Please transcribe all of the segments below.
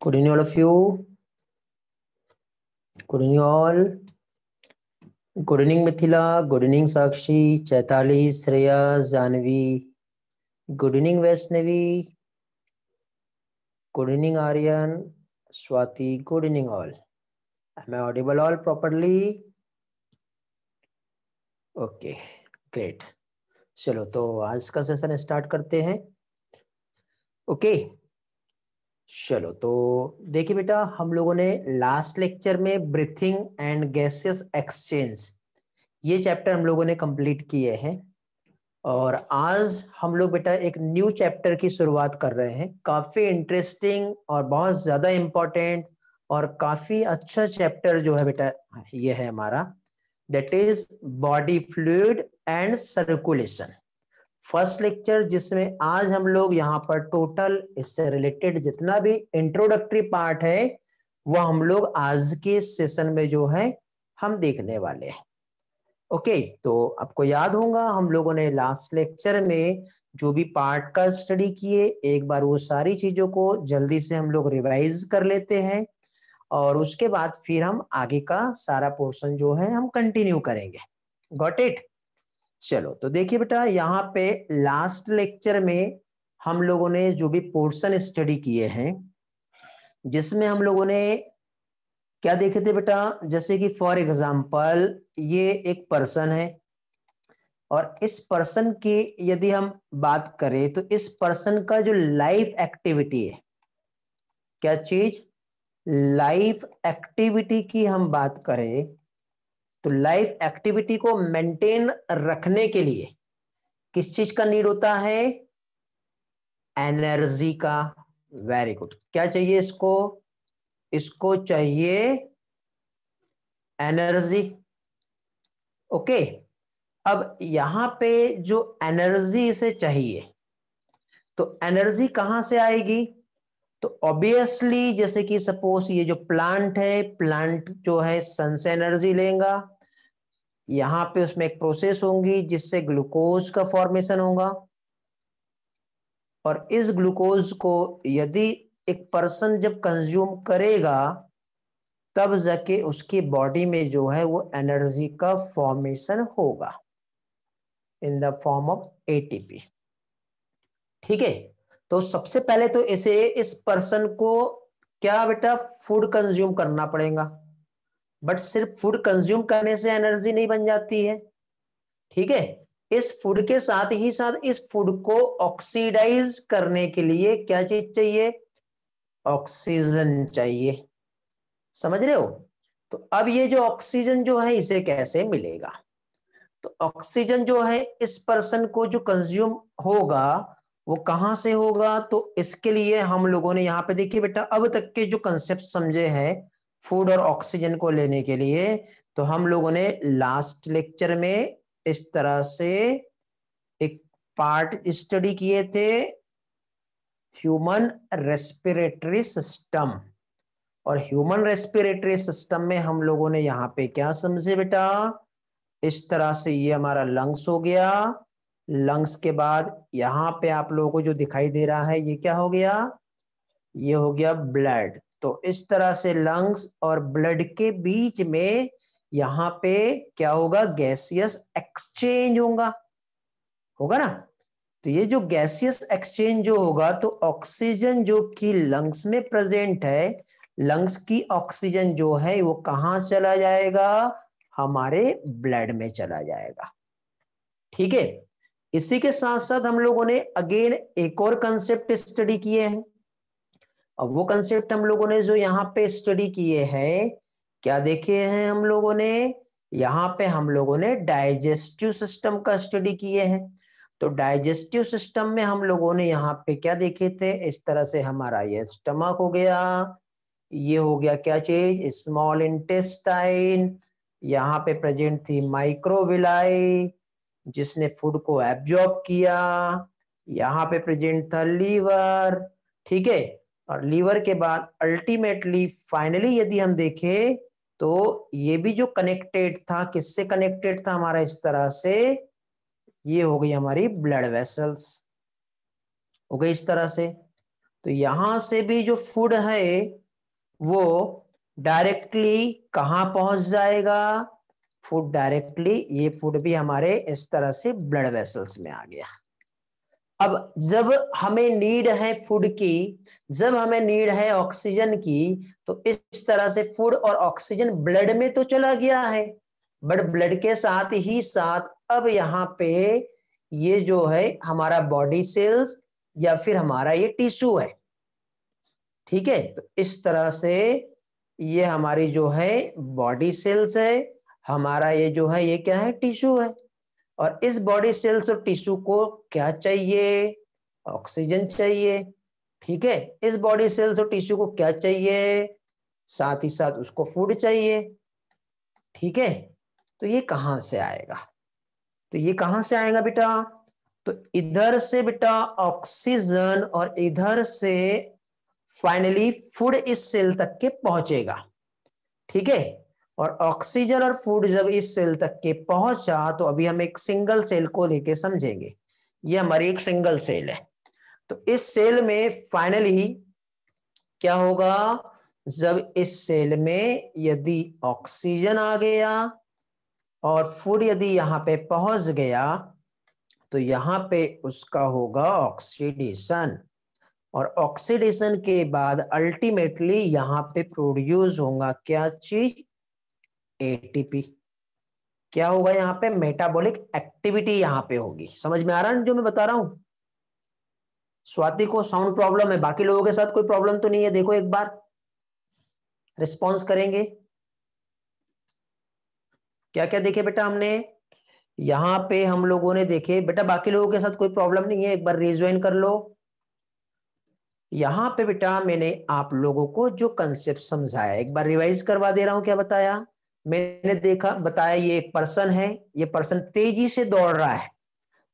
Good evening, all of you. Good evening, all. Good evening, Mithila. Good evening, Sakshi, Chaitali, Shreya, Zanvi. Good evening, Vaishnavi. Good evening, Aryan, Swati. Good evening, all. Am I audible all properly? Okay great चलो तो आज का session start करते हैं okay okay. चलो तो देखिए बेटा हम लोगों ने लास्ट लेक्चर में ब्रीथिंग एंड गैसियस एक्सचेंज ये चैप्टर हम लोगों ने कंप्लीट किए हैं और आज हम लोग बेटा एक न्यू चैप्टर की शुरुआत कर रहे हैं काफ़ी इंटरेस्टिंग और बहुत ज़्यादा इम्पोर्टेंट और काफ़ी अच्छा चैप्टर जो है बेटा ये है हमारा that is body fluid and circulation first lecture जिसमें आज हम लोग यहाँ पर टोटल इससे रिलेटेड जितना भी इंट्रोडक्टरी पार्ट है वह हम लोग आज के सेशन में जो है हम देखने वाले हैं ओके okay, तो आपको याद होगा हम लोगों ने लास्ट लेक्चर में जो भी पार्ट का स्टडी किए एक बार वो सारी चीजों को जल्दी से हम लोग रिवाइज कर लेते हैं और उसके बाद फिर हम आगे का सारा पोर्शन जो है हम कंटिन्यू करेंगे गॉट इट चलो तो देखिए बेटा यहाँ पे लास्ट लेक्चर में हम लोगों ने जो भी पोर्शन स्टडी किए हैं जिसमें हम लोगों ने क्या देखे थे बेटा जैसे कि फॉर एग्जाम्पल ये एक पर्सन है और इस पर्सन की यदि हम बात करें तो इस पर्सन का जो लाइफ एक्टिविटी है क्या चीज लाइफ एक्टिविटी की हम बात करें तो लाइफ एक्टिविटी को मेंटेन रखने के लिए किस चीज का नीड होता है एनर्जी का वेरी गुड क्या चाहिए इसको इसको चाहिए एनर्जी ओके अब यहां पे जो एनर्जी इसे चाहिए तो एनर्जी कहां से आएगी तो ऑब्वियसली जैसे कि सपोज ये जो प्लांट है प्लांट जो है सन से एनर्जी लेगा यहां पे उसमें एक प्रोसेस होंगी जिससे ग्लूकोज का फॉर्मेशन होगा और इस ग्लूकोज को यदि एक पर्सन जब कंज्यूम करेगा तब जाके उसकी बॉडी में जो है वो एनर्जी का फॉर्मेशन होगा in the form of ATP ठीक है तो सबसे पहले तो इसे इस पर्सन को क्या बेटा फूड कंज्यूम करना पड़ेगा बट सिर्फ फूड कंज्यूम करने से एनर्जी नहीं बन जाती है ठीक है इस फूड के साथ ही साथ इस फूड को ऑक्सीडाइज करने के लिए क्या चीज चाहिए ऑक्सीजन चाहिए समझ रहे हो तो अब ये जो ऑक्सीजन जो है इसे कैसे मिलेगा तो ऑक्सीजन जो है इस पर्सन को जो कंज्यूम होगा वो कहां से होगा तो इसके लिए हम लोगों ने यहाँ पे देखिए बेटा अब तक के जो कंसेप्ट समझे हैं फूड और ऑक्सीजन को लेने के लिए तो हम लोगों ने लास्ट लेक्चर में इस तरह से एक पार्ट स्टडी किए थे ह्यूमन रेस्पिरेटरी सिस्टम और ह्यूमन रेस्पिरेटरी सिस्टम में हम लोगों ने यहाँ पे क्या समझे बेटा इस तरह से ये हमारा लंग्स हो गया लंग्स के बाद यहाँ पे आप लोगों को जो दिखाई दे रहा है ये क्या हो गया ये हो गया ब्लड तो इस तरह से लंग्स और ब्लड के बीच में यहां पे क्या होगा गैसियस एक्सचेंज होगा होगा ना तो ये जो गैसियस एक्सचेंज जो होगा तो ऑक्सीजन जो कि लंग्स में प्रेजेंट है लंग्स की ऑक्सीजन जो है वो कहा चला जाएगा हमारे ब्लड में चला जाएगा ठीक है इसी के साथ साथ हम लोगों ने अगेन एक और कंसेप्ट स्टडी किए हैं अब वो कंसेप्ट हम लोगों ने जो यहाँ पे स्टडी किए हैं क्या देखे हैं हम लोगों ने यहाँ पे हम लोगों ने डाइजेस्टिव सिस्टम का स्टडी किए हैं तो डाइजेस्टिव सिस्टम में हम लोगों ने यहाँ पे क्या देखे थे इस तरह से हमारा ये स्टमक हो गया ये हो गया क्या चीज स्मॉल इंटेस्टाइन यहाँ पे प्रेजेंट थी माइक्रोविलाई जिसने फूड को एब्जॉर्ब किया यहाँ पे प्रेजेंट था लीवर ठीक है और लीवर के बाद अल्टीमेटली फाइनली यदि हम देखें तो ये भी जो कनेक्टेड था किससे कनेक्टेड था हमारा इस तरह से ये हो गई हमारी ब्लड वेसल्स हो गई इस तरह से तो यहां से भी जो फूड है वो डायरेक्टली कहाँ पहुंच जाएगा फूड डायरेक्टली ये फूड भी हमारे इस तरह से ब्लड वेसल्स में आ गया अब जब हमें नीड है फूड की जब हमें नीड है ऑक्सीजन की तो इस तरह से फूड और ऑक्सीजन ब्लड में तो चला गया है बट ब्लड के साथ ही साथ अब यहाँ पे ये जो है हमारा बॉडी सेल्स या फिर हमारा ये टिश्यू है ठीक है तो इस तरह से ये हमारी जो है बॉडी सेल्स है हमारा ये जो है ये क्या है टिश्यू है और इस बॉडी सेल्स और टिश्यू को क्या चाहिए ऑक्सीजन चाहिए ठीक है इस बॉडी सेल्स और टिश्यू को क्या चाहिए साथ ही साथ उसको फूड चाहिए ठीक है तो ये कहां से आएगा तो ये कहां से आएगा बेटा तो इधर से बेटा ऑक्सीजन और इधर से फाइनली फूड इस सेल तक के पहुंचेगा ठीक है और ऑक्सीजन और फूड जब इस सेल तक के पहुंचा तो अभी हम एक सिंगल सेल को लेके समझेंगे ये हमारी एक सिंगल सेल है तो इस सेल में फाइनली क्या होगा जब इस सेल में यदि ऑक्सीजन आ गया और फूड यदि यहां पे पहुंच गया तो यहाँ पे उसका होगा ऑक्सीडेशन और ऑक्सीडेशन के बाद अल्टीमेटली यहाँ पे प्रोड्यूस होगा क्या चीज एटीपी क्या होगा यहाँ पे मेटाबॉलिक एक्टिविटी यहाँ पे होगी समझ में आ रहा है जो मैं बता रहा हूं स्वाति को साउंड प्रॉब्लम है बाकी लोगों के साथ कोई प्रॉब्लम तो नहीं है देखो एक बार रिस्पॉन्स करेंगे क्या क्या देखे बेटा हमने यहाँ पे हम लोगों ने देखे बेटा बाकी लोगों के साथ कोई प्रॉब्लम नहीं है एक बार रिज्वाइन कर लो यहाँ पे बेटा मैंने आप लोगों को जो कंसेप्ट समझाया एक बार रिवाइज करवा दे रहा हूं क्या बताया मैंने देखा बताया ये एक पर्सन है ये पर्सन तेजी से दौड़ रहा है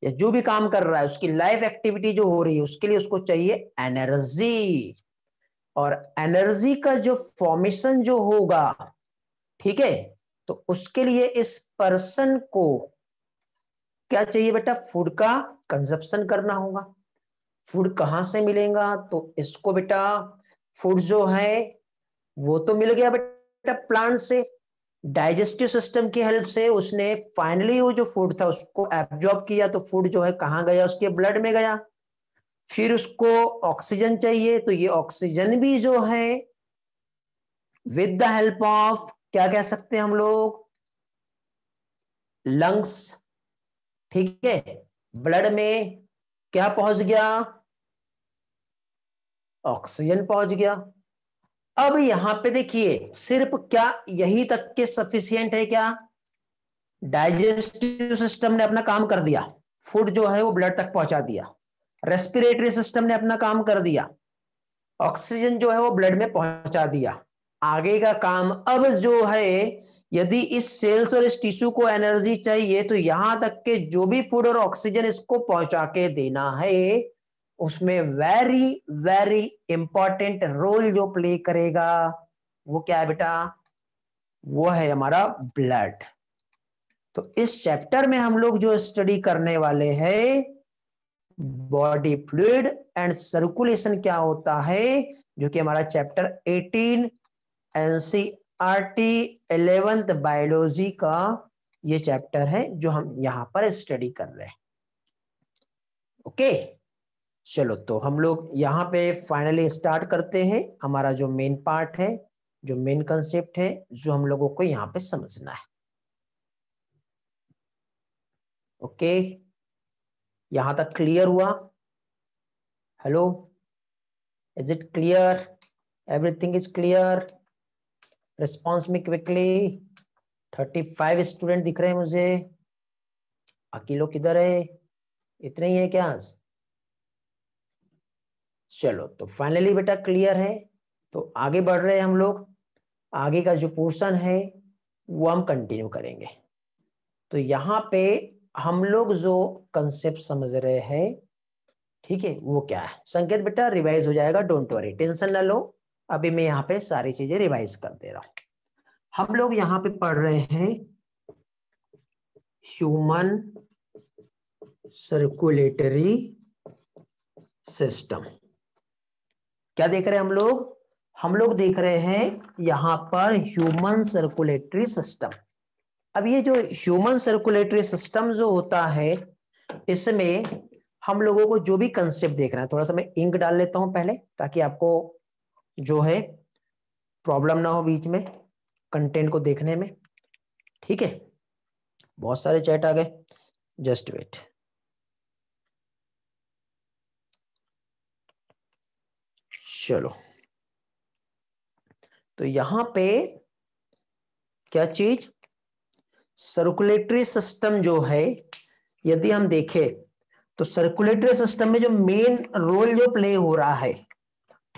या जो भी काम कर रहा है उसकी लाइफ एक्टिविटी जो हो रही है उसके लिए उसको चाहिए एनर्जी और एनर्जी का जो फॉर्मेशन जो होगा ठीक है तो उसके लिए इस पर्सन को क्या चाहिए बेटा फूड का कंजप्शन करना होगा फूड कहां से मिलेगा तो इसको बेटा फूड जो है वो तो मिल गया बेटा प्लांट से डाइजेस्टिव सिस्टम की हेल्प से उसने फाइनली वो जो फूड था उसको एब्जॉर्ब किया तो फूड जो है कहाँ गया उसके ब्लड में गया फिर उसको ऑक्सीजन चाहिए तो ये ऑक्सीजन भी जो है विद द हेल्प ऑफ क्या कह सकते हैं हम लोग लंग्स ठीक है ब्लड में क्या पहुंच गया ऑक्सीजन पहुंच गया अब यहां पे देखिए सिर्फ क्या यही तक के सफिशियंट है क्या डाइजेस्टिव सिस्टम ने अपना काम कर दिया फूड जो है वो ब्लड तक पहुंचा दिया रेस्पिरेटरी सिस्टम ने अपना काम कर दिया ऑक्सीजन जो है वो ब्लड में पहुंचा दिया आगे का काम अब जो है यदि इस सेल्स और इस टिश्यू को एनर्जी चाहिए तो यहां तक के जो भी फूड और ऑक्सीजन इसको पहुंचा के देना है उसमें वेरी वेरी इंपॉर्टेंट रोल जो प्ले करेगा वो क्या है बेटा वो है हमारा ब्लड तो इस चैप्टर में हम लोग जो स्टडी करने वाले हैं बॉडी फ्लूड एंड सर्कुलेशन क्या होता है जो कि हमारा चैप्टर 18 एनसीईआरटी 11th बायोलॉजी का ये चैप्टर है जो हम यहां पर स्टडी कर रहे हैं ओके okay? चलो तो हम लोग यहाँ पे फाइनली स्टार्ट करते हैं हमारा जो मेन पार्ट है जो मेन कंसेप्ट है जो हम लोगों को यहाँ पे समझना है ओके यहाँ तक क्लियर हुआ hello is it clear everything is clear response में क्विकली थर्टी फाइव स्टूडेंट दिख रहे हैं मुझे अकेलो किधर है इतने ही है क्या चलो तो फाइनली बेटा क्लियर है तो आगे बढ़ रहे हैं हम लोग आगे का जो पोर्शन है वो हम कंटिन्यू करेंगे तो यहाँ पे हम लोग जो कंसेप्ट समझ रहे हैं ठीक है वो क्या है संकेत बेटा रिवाइज हो जाएगा डोंट वरी टेंशन ना लो अभी मैं यहाँ पे सारी चीजें रिवाइज कर दे रहा हूं हम लोग यहाँ पे पढ़ रहे हैं ह्यूमन सर्कुलेटरी सिस्टम क्या देख रहे हैं हम लोग हम लोग देख रहे हैं यहाँ पर ह्यूमन सर्कुलेटरी सिस्टम अब ये जो ह्यूमन सर्कुलेटरी सिस्टम जो होता है इसमें हम लोगों को जो भी कंसेप्ट देख रहे हैं थोड़ा सा मैं इंक डाल लेता हूं पहले ताकि आपको जो है प्रॉब्लम ना हो बीच में कंटेंट को देखने में ठीक है बहुत सारे चैट आ गए जस्ट वेट चलो तो यहां पे क्या चीज सर्कुलेटरी सिस्टम जो है यदि हम देखें तो सर्कुलेटरी सिस्टम में जो मेन रोल जो प्ले हो रहा है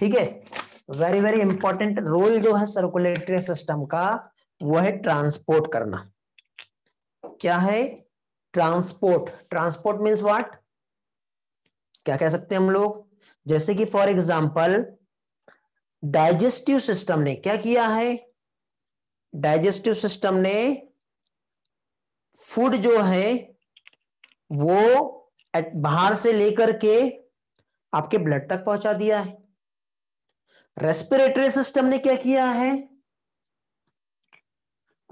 ठीक है वेरी वेरी इंपॉर्टेंट रोल जो है सर्कुलेटरी सिस्टम का वो है ट्रांसपोर्ट करना क्या है ट्रांसपोर्ट ट्रांसपोर्ट मीन्स व्हाट क्या कह सकते हैं हम लोग जैसे कि फॉर एग्जाम्पल डाइजेस्टिव सिस्टम ने क्या किया है डाइजेस्टिव सिस्टम ने फूड जो है वो बाहर से लेकर के आपके ब्लड तक पहुंचा दिया है रेस्पिरेटरी सिस्टम ने क्या किया है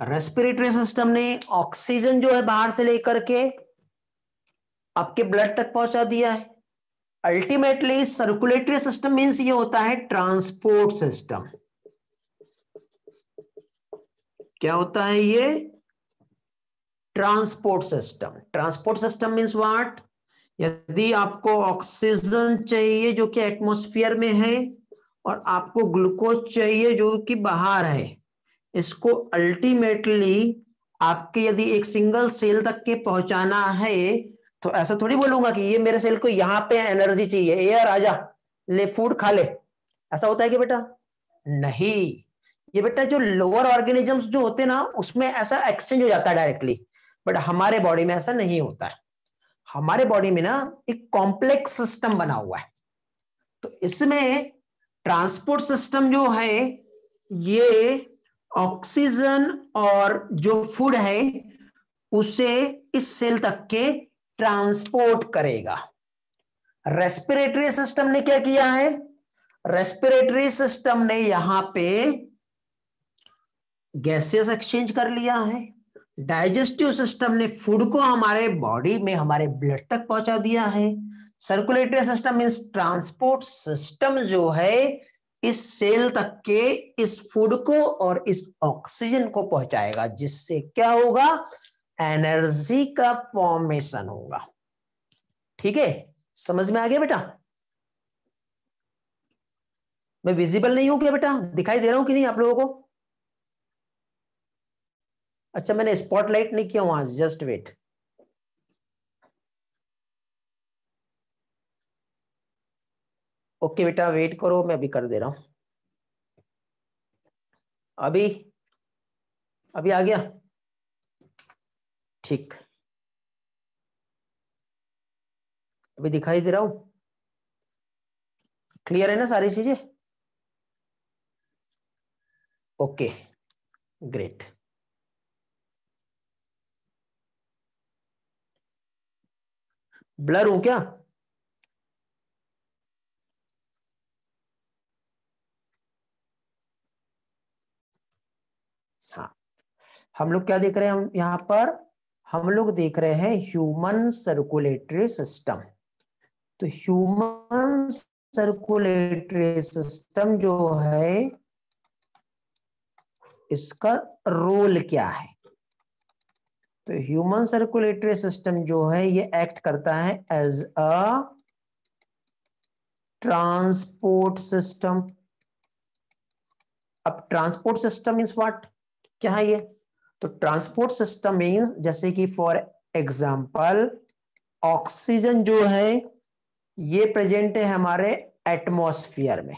रेस्पिरेटरी सिस्टम ने ऑक्सीजन जो है बाहर से लेकर के आपके ब्लड तक पहुंचा दिया है अल्टीमेटली सर्कुलेटरी सिस्टम मीन्स ये होता है ट्रांसपोर्ट सिस्टम क्या होता है ये transport system transport system means what यदि आपको ऑक्सीजन चाहिए जो कि एटमोस्फियर में है और आपको ग्लूकोज चाहिए जो कि बाहर है इसको अल्टीमेटली आपके यदि एक सिंगल सेल तक के पहुंचाना है तो ऐसा थोड़ी बोलूंगा कि ये मेरे सेल को यहाँ पे एनर्जी चाहिए एयर आजा ले फूड खा ले ऐसा होता है कि बेटा नहीं ये बेटा जो लोअर ऑर्गेनिजम्स जो होते ना उसमें ऐसा एक्सचेंज हो जाता है डायरेक्टली बट हमारे बॉडी में ऐसा नहीं होता है हमारे बॉडी में ना एक कॉम्प्लेक्स सिस्टम बना हुआ है तो इसमें ट्रांसपोर्ट सिस्टम जो है ये ऑक्सीजन और जो फूड है उसे इस सेल तक के ट्रांसपोर्ट करेगा रेस्पिरेटरी सिस्टम ने क्या किया है रेस्पिरेटरी सिस्टम ने यहां पे गैसेस एक्सचेंज कर लिया है डाइजेस्टिव सिस्टम ने फूड को हमारे बॉडी में हमारे ब्लड तक पहुंचा दिया है circulatory system means transport system जो है इस सेल तक के इस फूड को और इस ऑक्सीजन को पहुंचाएगा जिससे क्या होगा एनर्जी का फॉर्मेशन होगा ठीक है समझ में आ गया बेटा मैं विजिबल नहीं हूं क्या बेटा दिखाई दे रहा हूं कि नहीं आप लोगों को अच्छा मैंने स्पॉटलाइट नहीं किया वहां जस्ट वेट ओके बेटा वेट करो मैं अभी कर दे रहा हूं अभी अभी आ गया ठीक अभी दिखाई दे रहा हूं क्लियर है ना सारी चीजें ओके ग्रेट ब्लर हूं क्या हाँ हम लोग क्या देख रहे हैं हम यहां पर हम लोग देख रहे हैं ह्यूमन सर्कुलेटरी सिस्टम तो ह्यूमन सर्कुलेटरी सिस्टम जो है इसका रोल क्या है तो ह्यूमन सर्कुलेटरी सिस्टम जो है ये एक्ट करता है एज अ ट्रांसपोर्ट सिस्टम अब ट्रांसपोर्ट सिस्टम इज व्हाट क्या है ये तो ट्रांसपोर्ट सिस्टम मीन्स जैसे कि फॉर एग्जाम्पल ऑक्सीजन जो है ये प्रेजेंट है हमारे एटमोस्फियर में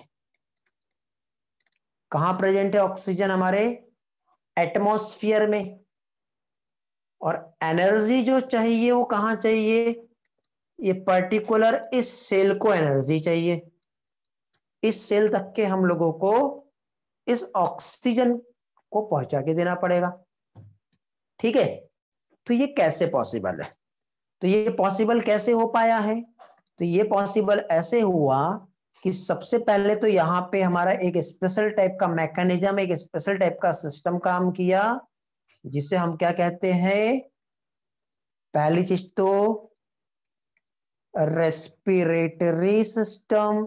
कहा प्रेजेंट है ऑक्सीजन हमारे एटमोस्फियर में और एनर्जी जो चाहिए वो कहा चाहिए ये पर्टिकुलर इस सेल को एनर्जी चाहिए इस सेल तक के हम लोगों को इस ऑक्सीजन को पहुंचा के देना पड़ेगा ठीक है तो ये कैसे पॉसिबल है तो ये पॉसिबल कैसे हो पाया है तो ये पॉसिबल ऐसे हुआ कि सबसे पहले तो यहाँ पे हमारा एक स्पेशल टाइप का मैकेनिज्म एक स्पेशल टाइप का सिस्टम काम किया जिसे हम क्या कहते हैं पहली चीज तो रेस्पिरेटरी सिस्टम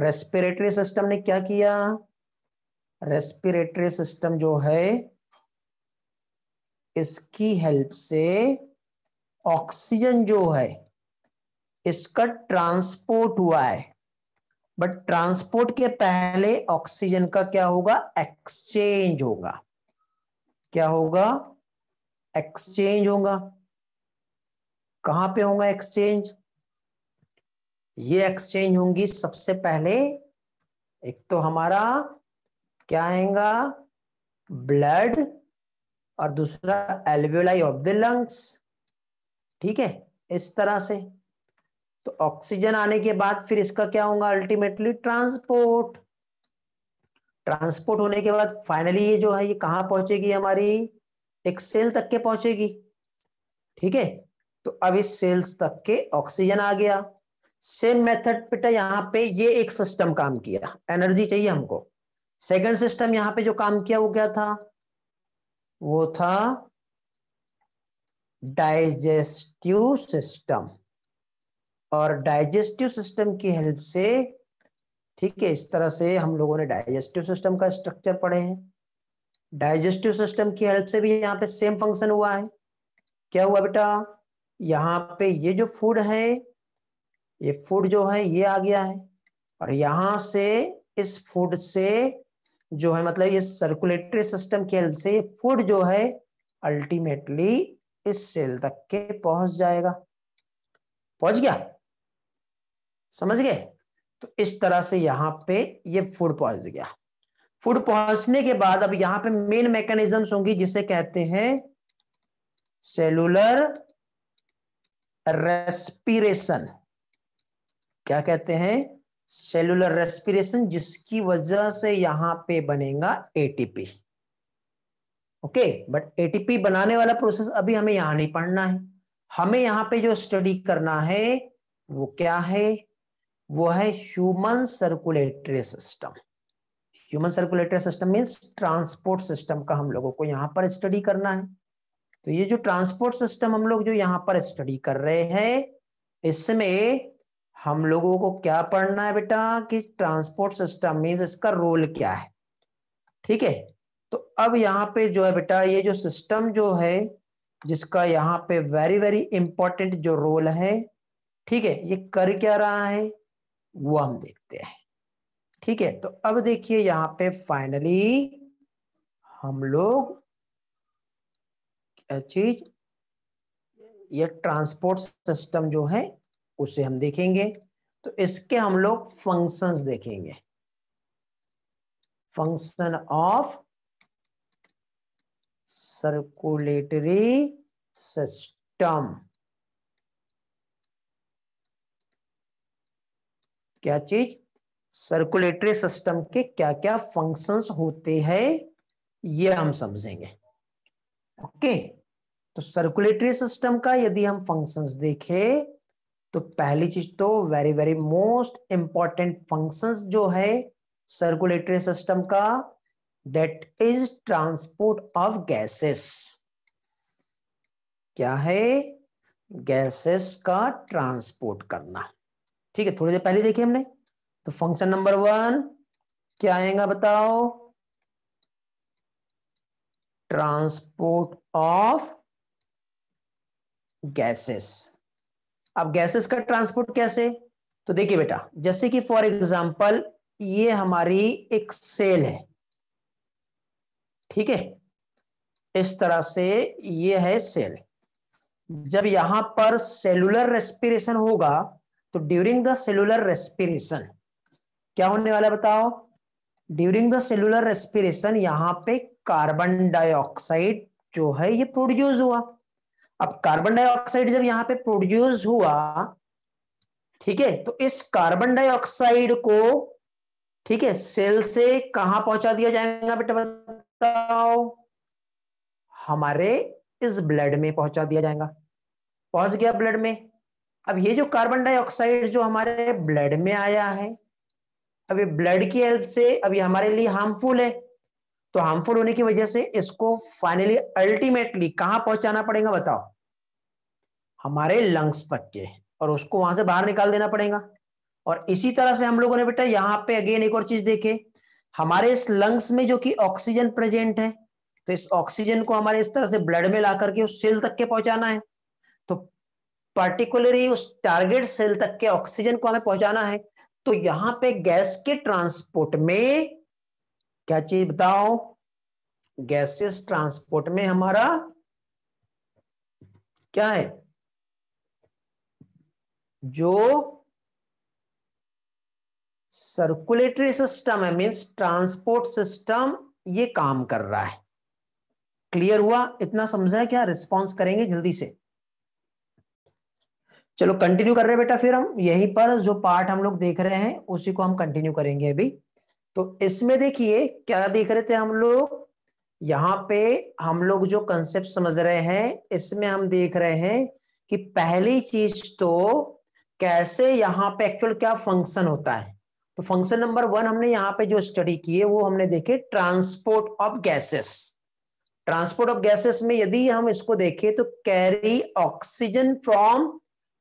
रेस्पिरेटरी सिस्टम ने क्या किया रेस्पिरेटरी सिस्टम जो है इसकी हेल्प से ऑक्सीजन जो है इसका ट्रांसपोर्ट हुआ है बट ट्रांसपोर्ट के पहले ऑक्सीजन का क्या होगा एक्सचेंज होगा क्या होगा एक्सचेंज होगा कहां पे होगा एक्सचेंज ये एक्सचेंज होंगी सबसे पहले एक तो हमारा क्या आएगा ब्लड और दूसरा एल्वियोलाई ऑफ द लंग्स ठीक है इस तरह से तो ऑक्सीजन आने के बाद फिर इसका क्या होगा अल्टीमेटली ट्रांसपोर्ट ट्रांसपोर्ट होने के बाद फाइनली ये जो है ये कहां पहुंचेगी हमारी एक सेल तक के पहुंचेगी ठीक है तो अब इस सेल्स तक के ऑक्सीजन आ गया सेम मेथड बेटा यहां पे ये एक सिस्टम काम किया एनर्जी चाहिए हमको सेकंड सिस्टम यहां पे जो काम किया वो क्या था वो था डाइजेस्टिव सिस्टम और डाइजेस्टिव सिस्टम की हेल्प से ठीक है इस तरह से हम लोगों ने डाइजेस्टिव सिस्टम का स्ट्रक्चर पढ़े हैं डाइजेस्टिव सिस्टम की हेल्प से भी यहाँ पे सेम फंक्शन हुआ है क्या हुआ बेटा यहाँ पे ये जो फूड है ये फूड जो है ये आ गया है और यहां से इस फूड से जो है मतलब ये सर्कुलेटरी सिस्टम के हेल्प से फूड जो है अल्टीमेटली इस सेल तक के पहुंच जाएगा पहुंच गया समझ गए तो इस तरह से यहां पे ये फूड पहुंच गया फूड पहुंचने के बाद अब यहां पे मेन मैकेनिज्म्स होंगी जिसे कहते हैं सेलुलर रेस्पिरेशन क्या कहते हैं सेलुलर रेस्पिरेशन जिसकी वजह से यहां पे बनेगा एटीपी ओके बट एटीपी बनाने वाला प्रोसेस अभी हमें यहां नहीं पढ़ना है हमें यहां पे जो स्टडी करना है वो क्या है वो है human circulatory system human circulatory system means transport system का हम लोगों को यहां पर स्टडी करना है तो ये जो ट्रांसपोर्ट सिस्टम हम लोग जो यहां पर स्टडी कर रहे हैं इसमें हम लोगों को क्या पढ़ना है बेटा कि ट्रांसपोर्ट सिस्टम मीन्स इसका रोल क्या है ठीक है तो अब यहाँ पे जो है बेटा ये जो सिस्टम जो है जिसका यहाँ पे वेरी वेरी इंपॉर्टेंट जो रोल है ठीक है ये कर क्या रहा है वो हम देखते हैं ठीक है तो अब देखिए यहाँ पे फाइनली हम लोग क्या चीज ये ट्रांसपोर्ट सिस्टम जो है उसे हम देखेंगे तो इसके हम लोग फंक्शंस देखेंगे फंक्शन ऑफ सर्कुलेटरी सिस्टम क्या चीज सर्कुलेटरी सिस्टम के क्या क्या फंक्शंस होते हैं ये हम समझेंगे ओके okay? तो सर्कुलेटरी सिस्टम का यदि हम फंक्शंस देखें तो पहली चीज तो very very most important functions जो है सर्कुलेटरी सिस्टम का that is transport of gases क्या है गैसेस का ट्रांसपोर्ट करना ठीक है थोड़ी देर पहले देखिए हमने तो फंक्शन नंबर वन क्या आएगा बताओ ट्रांसपोर्ट ऑफ गैसेस अब गैसेस का ट्रांसपोर्ट कैसे तो देखिए बेटा जैसे कि फॉर एग्जाम्पल ये हमारी एक सेल है ठीक है इस तरह से ये है सेल जब यहां पर सेलुलर रेस्पिरेशन होगा तो ड्यूरिंग द सेलुलर रेस्पिरेशन क्या होने वाला बताओ ड्यूरिंग द सेलुलर रेस्पिरेशन यहां पे कार्बन डाइऑक्साइड जो है ये प्रोड्यूस हुआ अब कार्बन डाइऑक्साइड जब यहां पे प्रोड्यूस हुआ ठीक है तो इस कार्बन डाइऑक्साइड को ठीक है सेल से कहा पहुंचा दिया जाएगा बेटा बताओ हमारे इस ब्लड में पहुंचा दिया जाएगा पहुंच गया ब्लड में अब ये जो कार्बन डाइऑक्साइड जो हमारे ब्लड में आया है अब ये ब्लड की हेल्प से अभी हमारे लिए हार्मफुल है तो हार्मफुल होने की वजह से इसको फाइनली अल्टीमेटली कहां पहुंचाना पड़ेगा बताओ हमारे लंग्स तक के और उसको वहां से बाहर निकाल देना पड़ेगा और इसी तरह से हम लोगों ने बेटा यहां पे अगेन एक और चीज देखे हमारे इस लंग्स में जो कि ऑक्सीजन प्रेजेंट है तो इस ऑक्सीजन को हमारे इस तरह से ब्लड में ला करके उस सेल तक के पहुंचाना है तो पर्टिकुलरली उस टारगेट सेल तक के ऑक्सीजन को हमें पहुंचाना है तो यहां पे गैस के ट्रांसपोर्ट में क्या चीज बताओ गैसेस ट्रांसपोर्ट में हमारा क्या है जो सर्कुलेटरी सिस्टम है मीन्स ट्रांसपोर्ट सिस्टम ये काम कर रहा है क्लियर हुआ इतना समझा है क्या रिस्पॉन्स करेंगे जल्दी से चलो कंटिन्यू कर रहे हैं बेटा फिर हम यहीं पर जो पार्ट हम लोग देख रहे हैं उसी को हम कंटिन्यू करेंगे अभी तो इसमें देखिए क्या देख रहे थे हम लोग यहाँ पे हम लोग जो कंसेप्ट समझ रहे हैं इसमें हम देख रहे हैं कि पहली चीज तो कैसे यहाँ पे एक्चुअल क्या फंक्शन होता है तो फंक्शन नंबर वन हमने यहाँ पे जो स्टडी किए वो हमने देखे transport of gases transport of gases में यदि हम इसको देखें तो carry oxygen from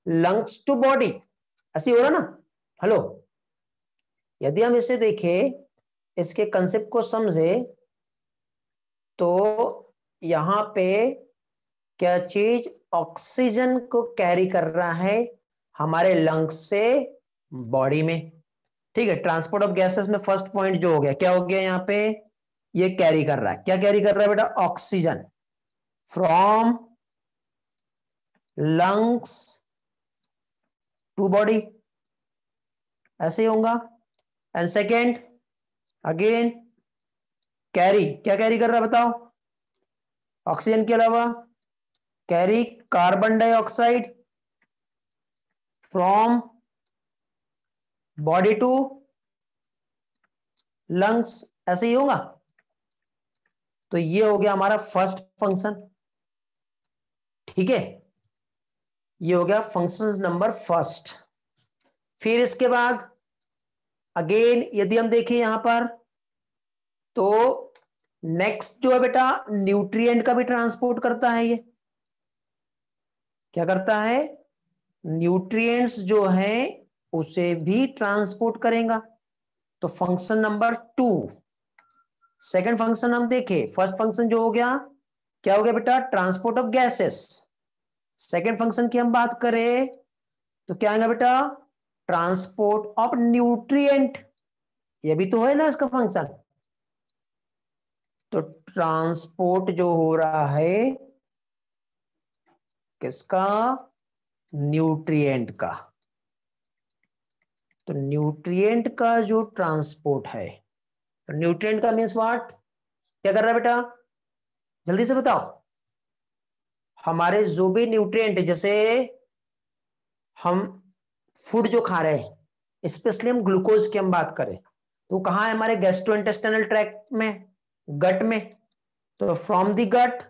lungs to body ऐसे हो रहा ना हेलो यदि हम इसे देखें इसके कंसेप्ट को समझे तो यहां पे क्या चीज ऑक्सीजन को कैरी कर रहा है हमारे लंग्स से बॉडी में ठीक है ट्रांसपोर्ट ऑफ गैसेस में फर्स्ट पॉइंट जो हो गया क्या हो गया यहाँ पे ये कैरी कर रहा है क्या कैरी कर रहा है बेटा oxygen from lungs to body ऐसे ही होगा एंड सेकेंड अगेन कैरी क्या कैरी कर रहा है बताओ ऑक्सीजन के अलावा carry carbon dioxide from body to lungs ऐसे ही होगा तो ये हो गया हमारा फर्स्ट फंक्शन ठीक है ये हो गया फंक्शन नंबर फर्स्ट फिर इसके बाद अगेन यदि हम देखें यहां पर तो नेक्स्ट जो है बेटा न्यूट्रिएंट का भी ट्रांसपोर्ट करता है ये क्या करता है न्यूट्रिएंट्स जो है उसे भी ट्रांसपोर्ट करेगा तो function number two second function हम देखें फर्स्ट फंक्शन जो हो गया क्या हो गया बेटा transport of gases second function की हम बात करें तो क्या आएगा बेटा ट्रांसपोर्ट ऑफ न्यूट्रिएंट ये भी तो है ना इसका फंक्शन तो ट्रांसपोर्ट जो हो रहा है किसका न्यूट्रिएंट का तो न्यूट्रिएंट का जो ट्रांसपोर्ट है तो न्यूट्रिएंट का मीन्स वाट क्या कर रहा है बेटा जल्दी से बताओ हमारे जो भी न्यूट्रिएंट जैसे हम फूड जो खा रहे हैं स्पेशली हम ग्लूकोज की हम बात करें तो कहा है हमारे गैस्ट्रो इंटेस्टनल ट्रैक में गट में तो from the gut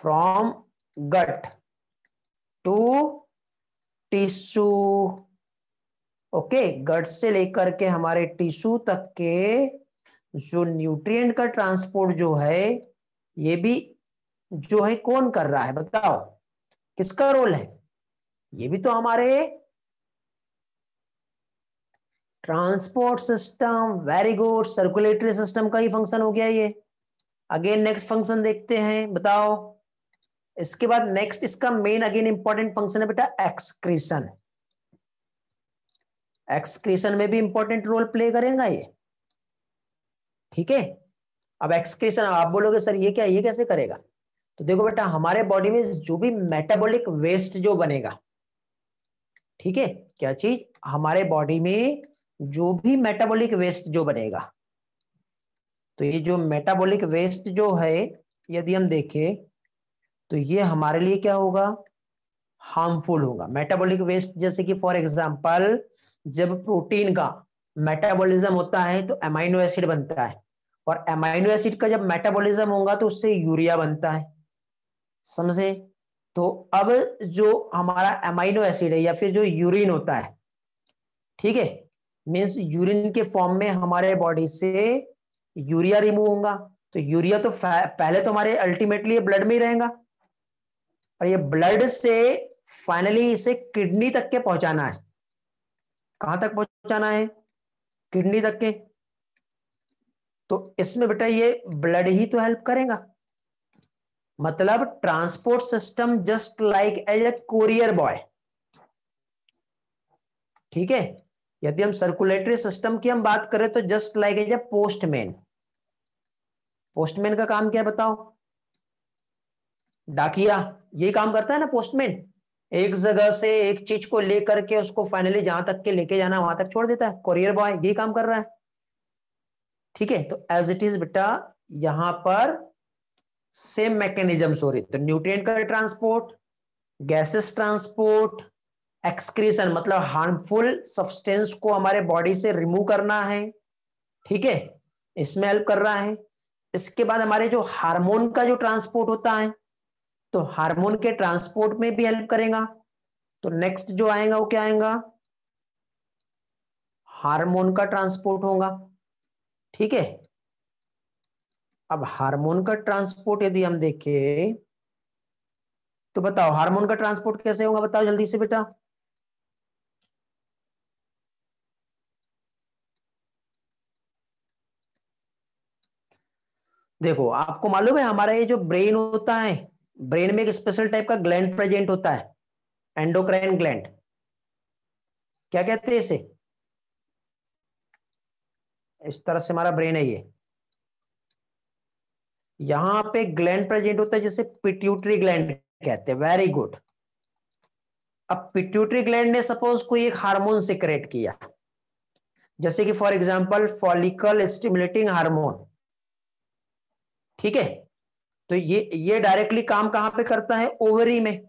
from gut to tissue okay gut से लेकर के हमारे टिश्यू तक के जो न्यूट्रिएंट का ट्रांसपोर्ट जो है ये भी जो है कौन कर रहा है बताओ किसका रोल है ये भी तो हमारे transport system very good circulatory system का ही फंक्शन हो गया ये अगेन नेक्स्ट फंक्शन देखते हैं बताओ इसके बाद नेक्स्ट इसका मेन अगेन इंपॉर्टेंट फंक्शन है बेटा एक्सक्रीशन एक्सक्रीशन में भी इंपॉर्टेंट रोल प्ले करेगा ये ठीक है अब एक्सक्रीशन आप बोलोगे सर ये क्या ये कैसे करेगा तो देखो बेटा हमारे बॉडी में जो भी मेटाबॉलिक वेस्ट जो बनेगा ठीक है क्या चीज हमारे बॉडी में जो भी मेटाबॉलिक वेस्ट जो बनेगा तो ये जो मेटाबॉलिक वेस्ट जो है यदि हम देखें तो ये हमारे लिए क्या होगा हार्मफुल होगा मेटाबॉलिक वेस्ट जैसे कि फॉर एग्जांपल जब प्रोटीन का मेटाबॉलिज्म होता है तो एमाइनो एसिड बनता है और एमाइनो एसिड का जब मेटाबॉलिज्म होगा तो उससे यूरिया बनता है समझे तो अब जो हमारा एमाइनो एसिड है या फिर जो यूरिन होता है ठीक है मीन्स यूरिन के फॉर्म में हमारे बॉडी से यूरिया रिमूव होगा तो यूरिया तो पहले तो हमारे अल्टीमेटली ब्लड में ही रहेगा और ये ब्लड से फाइनली इसे किडनी तक के पहुंचाना है कहां तक पहुंचाना है किडनी तक के तो इसमें बेटा ये ब्लड ही तो हेल्प करेगा मतलब transport system just like as a courier boy ठीक है यदि हम सर्कुलेटरी सिस्टम की हम बात करें तो just like as a postman postman का काम क्या है बताओ डाकिया ये काम करता है ना पोस्टमैन एक जगह से एक चीज को लेकर के उसको फाइनली जहां तक के लेके जाना वहां तक छोड़ देता है कोरियर बॉय यही काम कर रहा है ठीक है तो एज इट इज बेटा यहां पर सेम मैकेनिज्म सॉरी तो न्यूट्रिएंट का ट्रांसपोर्ट गैसेस ट्रांसपोर्ट एक्सक्रीशन मतलब हार्मफुल सब्सटेंस को हमारे बॉडी से रिमूव करना है ठीक है इसमें हेल्प कर रहा है इसके बाद हमारे जो हार्मोन का जो ट्रांसपोर्ट होता है तो हार्मोन के ट्रांसपोर्ट में भी हेल्प करेगा तो नेक्स्ट जो आएगा वो क्या आएगा हार्मोन का ट्रांसपोर्ट होगा ठीक है अब हार्मोन का ट्रांसपोर्ट यदि हम देखें तो बताओ हार्मोन का ट्रांसपोर्ट कैसे होगा बताओ जल्दी से बेटा देखो आपको मालूम है हमारा ये जो ब्रेन होता है ब्रेन में एक स्पेशल टाइप का ग्लैंड प्रेजेंट होता है एंडोक्राइन ग्लैंड क्या कहते हैं इसे इस तरह से हमारा ब्रेन है ये यहां पे ग्लैंड प्रेजेंट होता है जैसे पिट्यूटरी ग्लैंड कहते हैं वेरी गुड अब पिट्यूटरी ग्लैंड ने सपोज कोई एक हार्मोन सिक्रेट किया जैसे कि for example follicle stimulating hormone ठीक है तो ये ये डायरेक्टली काम कहां पे करता है ओवरी में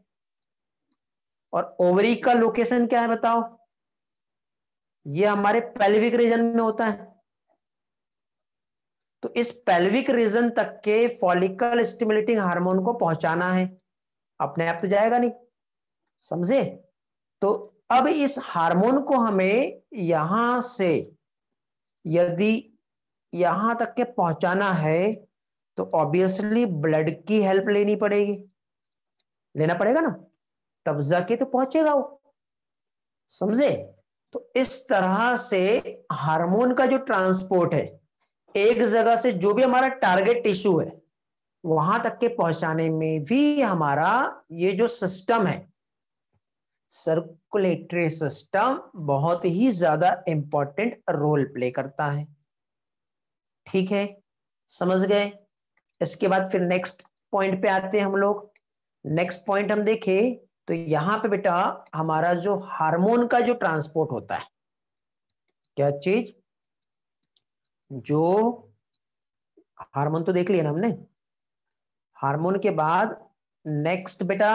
और ओवरी का लोकेशन क्या है बताओ ये हमारे पेल्विक रीजन में होता है तो इस पेल्विक रीजन तक के फॉलिकल स्टिमुलेटिंग हार्मोन को पहुंचाना है अपने आप तो जाएगा नहीं समझे तो अब इस हार्मोन को हमें यहां से यदि यहां तक के पहुंचाना है तो ऑब्वियसली ब्लड की हेल्प लेनी पड़ेगी लेना पड़ेगा ना तब जाके तो पहुंचेगा वो समझे तो इस तरह से हार्मोन का जो ट्रांसपोर्ट है एक जगह से जो भी हमारा टारगेट टिश्यू है वहां तक के पहुंचाने में भी हमारा ये जो सिस्टम है सर्कुलेटरी सिस्टम बहुत ही ज्यादा इंपॉर्टेंट रोल प्ले करता है ठीक है समझ गए इसके बाद फिर नेक्स्ट पॉइंट पे आते हैं हम लोग नेक्स्ट पॉइंट हम देखे तो यहां पे बेटा हमारा जो हार्मोन का जो ट्रांसपोर्ट होता है क्या चीज जो हार्मोन तो देख लिया ना हमने हार्मोन के बाद नेक्स्ट बेटा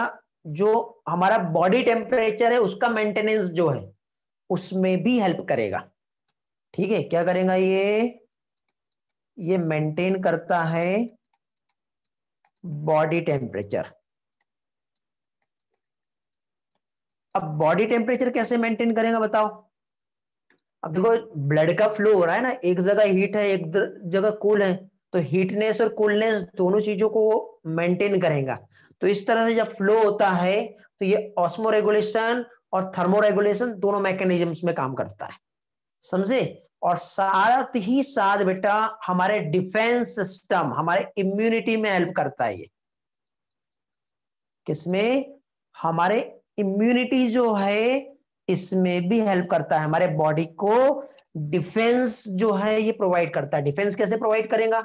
जो हमारा बॉडी टेम्परेचर है उसका मेंटेनेंस जो है उसमें भी हेल्प करेगा ठीक है क्या करेगा ये ये मेंटेन करता है बॉडी टेम्परेचर अब बॉडी टेम्परेचर कैसे मेंटेन करेगा बताओ अब हम्म। देखो ब्लड का फ्लो हो रहा है ना एक जगह हीट है एक जगह कूल है तो हीटनेस और कूलनेस दोनों चीजों को वो मेंटेन करेगा तो इस तरह से जब फ्लो होता है तो ये ऑस्मो रेगुलेशन और थर्मो रेगुलेशन दोनों मैकेनिज्म में काम करता है समझे और साथ ही साथ बेटा हमारे डिफेंस सिस्टम हमारे इम्यूनिटी में हेल्प करता है ये किसमें हमारे इम्यूनिटी जो है इसमें भी हेल्प करता है हमारे बॉडी को डिफेंस जो है ये प्रोवाइड करता है डिफेंस कैसे प्रोवाइड करेगा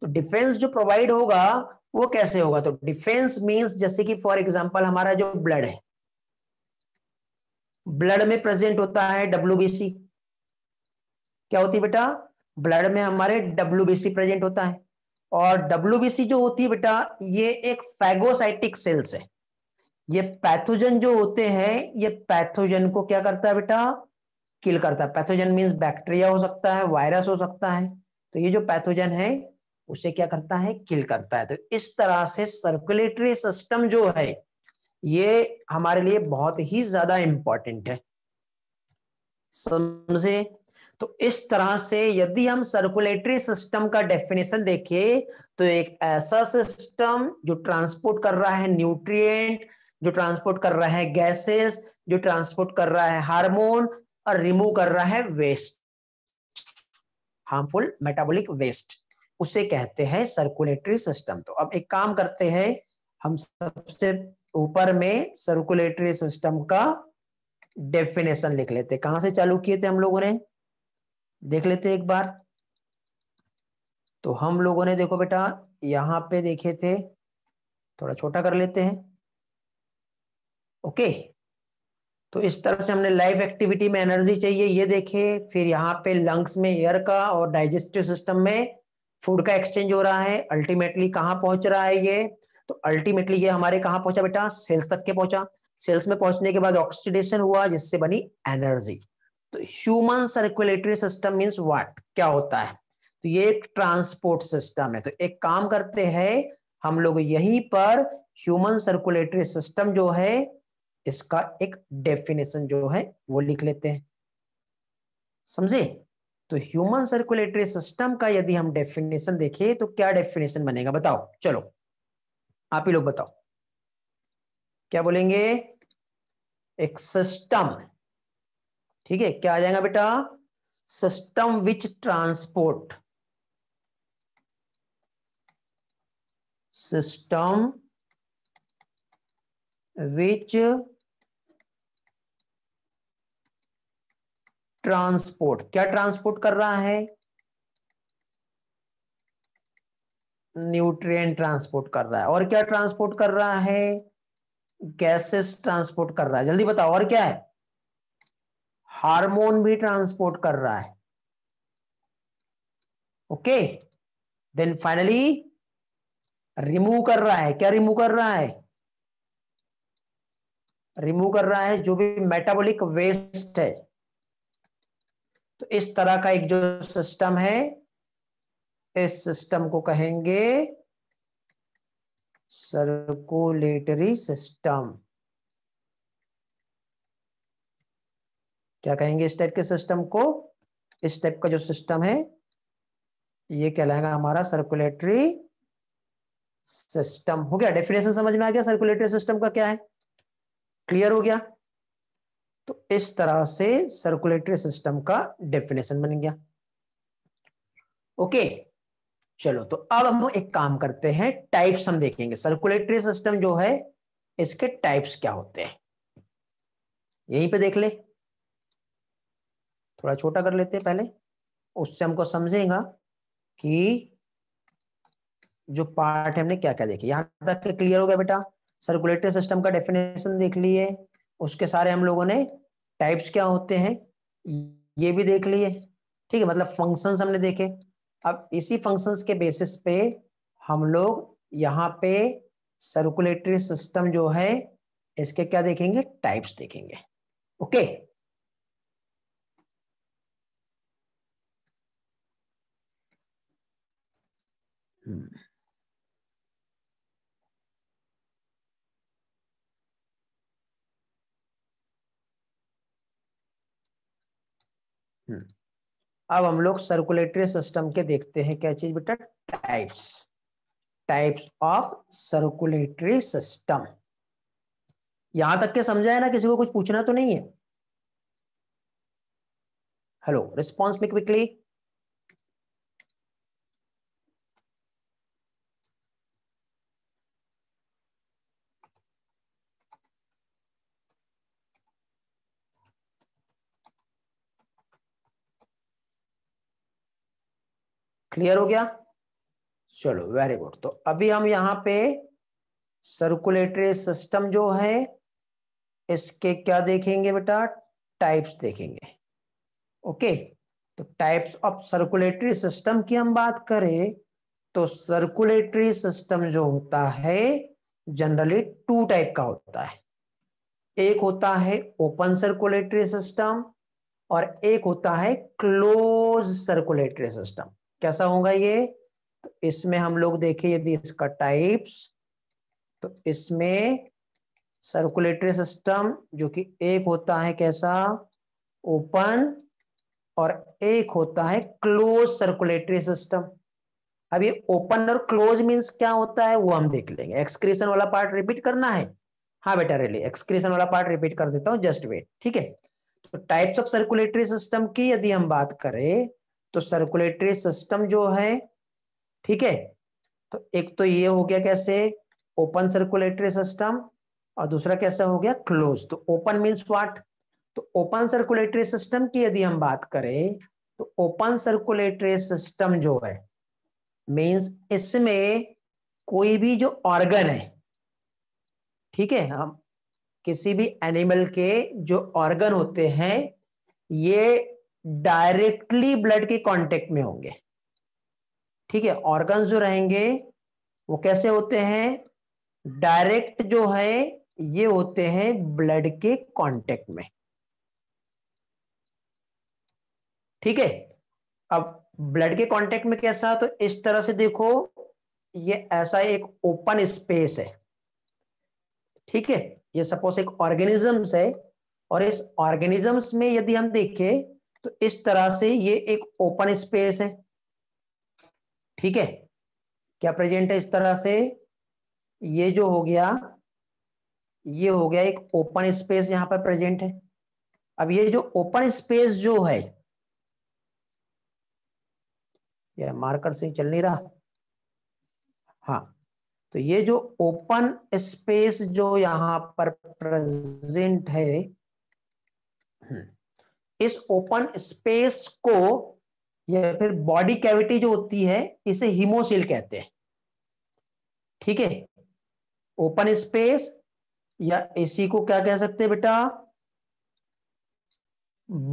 तो डिफेंस जो प्रोवाइड होगा वो कैसे होगा तो डिफेंस मींस जैसे कि फॉर एग्जांपल हमारा जो ब्लड है ब्लड में प्रेजेंट होता है डब्ल्यूबीसी क्या होती है बेटा ब्लड में हमारे डब्ल्यूबीसी प्रेजेंट होता है और डब्ल्यूबीसी जो होती है बेटा ये एक फैगोसाइटिक सेल्स है ये पैथोजन जो होते हैं ये पैथोजन को क्या करता है बेटा किल करता है पैथोजन मीन्स बैक्टीरिया हो सकता है वायरस हो सकता है तो ये जो पैथोजन है उसे क्या करता है किल करता है तो इस तरह से सर्कुलेटरी सिस्टम जो है ये हमारे लिए बहुत ही ज्यादा इंपॉर्टेंट है समझे तो इस तरह से यदि हम सर्कुलेटरी सिस्टम का डेफिनेशन देखें तो एक ऐसा सिस्टम जो ट्रांसपोर्ट कर रहा है न्यूट्रिएंट जो ट्रांसपोर्ट कर रहा है गैसेस जो ट्रांसपोर्ट कर रहा है हार्मोन और रिमूव कर रहा है वेस्ट हार्मफुल मेटाबॉलिक वेस्ट उसे कहते हैं सर्कुलेटरी सिस्टम तो अब एक काम करते हैं हम सबसे ऊपर में सर्कुलेटरी सिस्टम का डेफिनेशन लिख लेते कहां से चालू किए थे हम लोगों ने देख लेते एक बार तो हम लोगों ने देखो बेटा यहाँ पे देखे थे थोड़ा छोटा कर लेते हैं ओके तो इस तरह से हमने लाइफ एक्टिविटी में एनर्जी चाहिए ये देखे फिर यहाँ पे लंग्स में एयर का और डाइजेस्टिव सिस्टम में फूड का एक्सचेंज हो रहा है अल्टीमेटली कहाँ पहुंच रहा है ये तो अल्टीमेटली ये हमारे कहाँ पहुंचा बेटा सेल्स तक के पहुंचा सेल्स में पहुंचने के बाद ऑक्सीडेशन हुआ जिससे बनी एनर्जी तो human circulatory system means what क्या होता है तो ये एक ट्रांसपोर्ट सिस्टम है तो एक काम करते हैं हम लोग यहीं पर ह्यूमन सर्कुलेटरी सिस्टम जो है इसका एक डेफिनेशन जो है वो लिख लेते हैं समझे तो ह्यूमन सर्कुलेटरी सिस्टम का यदि हम डेफिनेशन देखें तो क्या डेफिनेशन बनेगा बताओ चलो आप ही लोग बताओ क्या बोलेंगे एक सिस्टम ठीक है क्या आ जाएगा बेटा system which transport system which transport क्या ट्रांसपोर्ट कर रहा है न्यूट्रिएंट ट्रांसपोर्ट कर रहा है और क्या ट्रांसपोर्ट कर रहा है गैसेस ट्रांसपोर्ट कर रहा है जल्दी बताओ और क्या है हार्मोन भी ट्रांसपोर्ट कर रहा है ओके देन फाइनली रिमूव कर रहा है क्या रिमूव कर रहा है रिमूव कर रहा है जो भी मेटाबॉलिक वेस्ट है तो इस तरह का एक जो सिस्टम है इस सिस्टम को कहेंगे सर्कुलेटरी सिस्टम क्या कहेंगे इस टाइप के सिस्टम को इस टाइप का जो सिस्टम है ये कहलाएगा हमारा सर्कुलेटरी सिस्टम हो गया डेफिनेशन समझ में आ गया सर्कुलेटरी सिस्टम का क्या है क्लियर हो गया तो इस तरह से सर्कुलेटरी सिस्टम का डेफिनेशन बन गया ओके चलो तो अब हम एक काम करते हैं टाइप्स हम देखेंगे सर्कुलेटरी सिस्टम जो है इसके टाइप्स क्या होते हैं यहीं पे देख ले थोड़ा छोटा कर लेते हैं पहले उससे हमको समझेगा कि जो पार्ट हमने क्या क्या देखे यहां तक क्लियर हो गया बेटा सर्कुलेटरी सिस्टम का डेफिनेशन देख लिए उसके सारे हम लोगों ने टाइप्स क्या होते हैं ये भी देख लिए ठीक है मतलब फंक्शंस हमने देखे अब इसी फंक्शंस के बेसिस पे हम लोग यहाँ पे सर्कुलेटरी सिस्टम जो है इसके क्या देखेंगे टाइप्स देखेंगे ओके hmm. अब हम लोग सर्कुलेटरी सिस्टम के देखते हैं क्या चीज बेटा types types of circulatory system यहां तक के समझा है ना किसी को कुछ पूछना तो नहीं है हेलो रिस्पॉन्स में क्विकली क्लियर हो गया चलो वेरी गुड तो अभी हम यहाँ पे सर्कुलेटरी सिस्टम जो है इसके क्या देखेंगे बेटा टाइप्स देखेंगे ओके तो टाइप्स ऑफ सर्कुलेटरी सिस्टम की हम बात करें तो सर्कुलेटरी सिस्टम जो होता है जनरली टू टाइप का होता है एक होता है ओपन सर्कुलेटरी सिस्टम और एक होता है क्लोज सर्कुलेटरी सिस्टम कैसा होगा ये तो इसमें हम लोग देखें यदि इसका टाइप्स तो इसमें सर्कुलेटरी सिस्टम जो कि एक होता है कैसा ओपन और एक होता है क्लोज सर्कुलेटरी सिस्टम अब ये ओपन और क्लोज मींस क्या होता है वो हम देख लेंगे एक्सक्रीशन वाला पार्ट रिपीट करना है हाँ बेटा रेली एक्सक्रीशन वाला पार्ट रिपीट कर देता हूं जस्ट वेट ठीक है तो टाइप्स ऑफ सर्कुलेटरी सिस्टम की यदि हम बात करें तो सर्कुलेटरी सिस्टम जो है ठीक है तो एक तो ये हो गया कैसे ओपन सर्कुलेटरी सिस्टम और दूसरा कैसा हो गया क्लोज तो ओपन मीन्स वाट तो ओपन सर्कुलेटरी सिस्टम की यदि हम बात करें तो ओपन सर्कुलेटरी सिस्टम जो है मीन्स इसमें कोई भी जो ऑर्गन है ठीक है हम किसी भी एनिमल के जो ऑर्गन होते हैं ये डायरेक्टली ब्लड के कांटेक्ट में होंगे ठीक है ऑर्गन जो रहेंगे वो कैसे होते हैं डायरेक्ट जो है ये होते हैं ब्लड के कांटेक्ट में ठीक है अब ब्लड के कांटेक्ट में कैसा तो इस तरह से देखो ये ऐसा एक ओपन स्पेस है ठीक है ये सपोज एक ऑर्गेनिजम्स है और इस ऑर्गेनिजम्स में यदि हम देखें तो इस तरह से ये एक ओपन स्पेस है ठीक है क्या प्रेजेंट है इस तरह से ये जो हो गया ये हो गया एक ओपन स्पेस यहां पर प्रेजेंट है अब ये जो ओपन स्पेस जो है ये मार्कर से चल नहीं रहा हाँ तो ये जो ओपन स्पेस जो यहां पर प्रेजेंट है इस ओपन स्पेस को या फिर बॉडी कैविटी जो होती है इसे हिमोसिल कहते हैं ठीक है ओपन स्पेस या इसी को क्या कह सकते हैं बेटा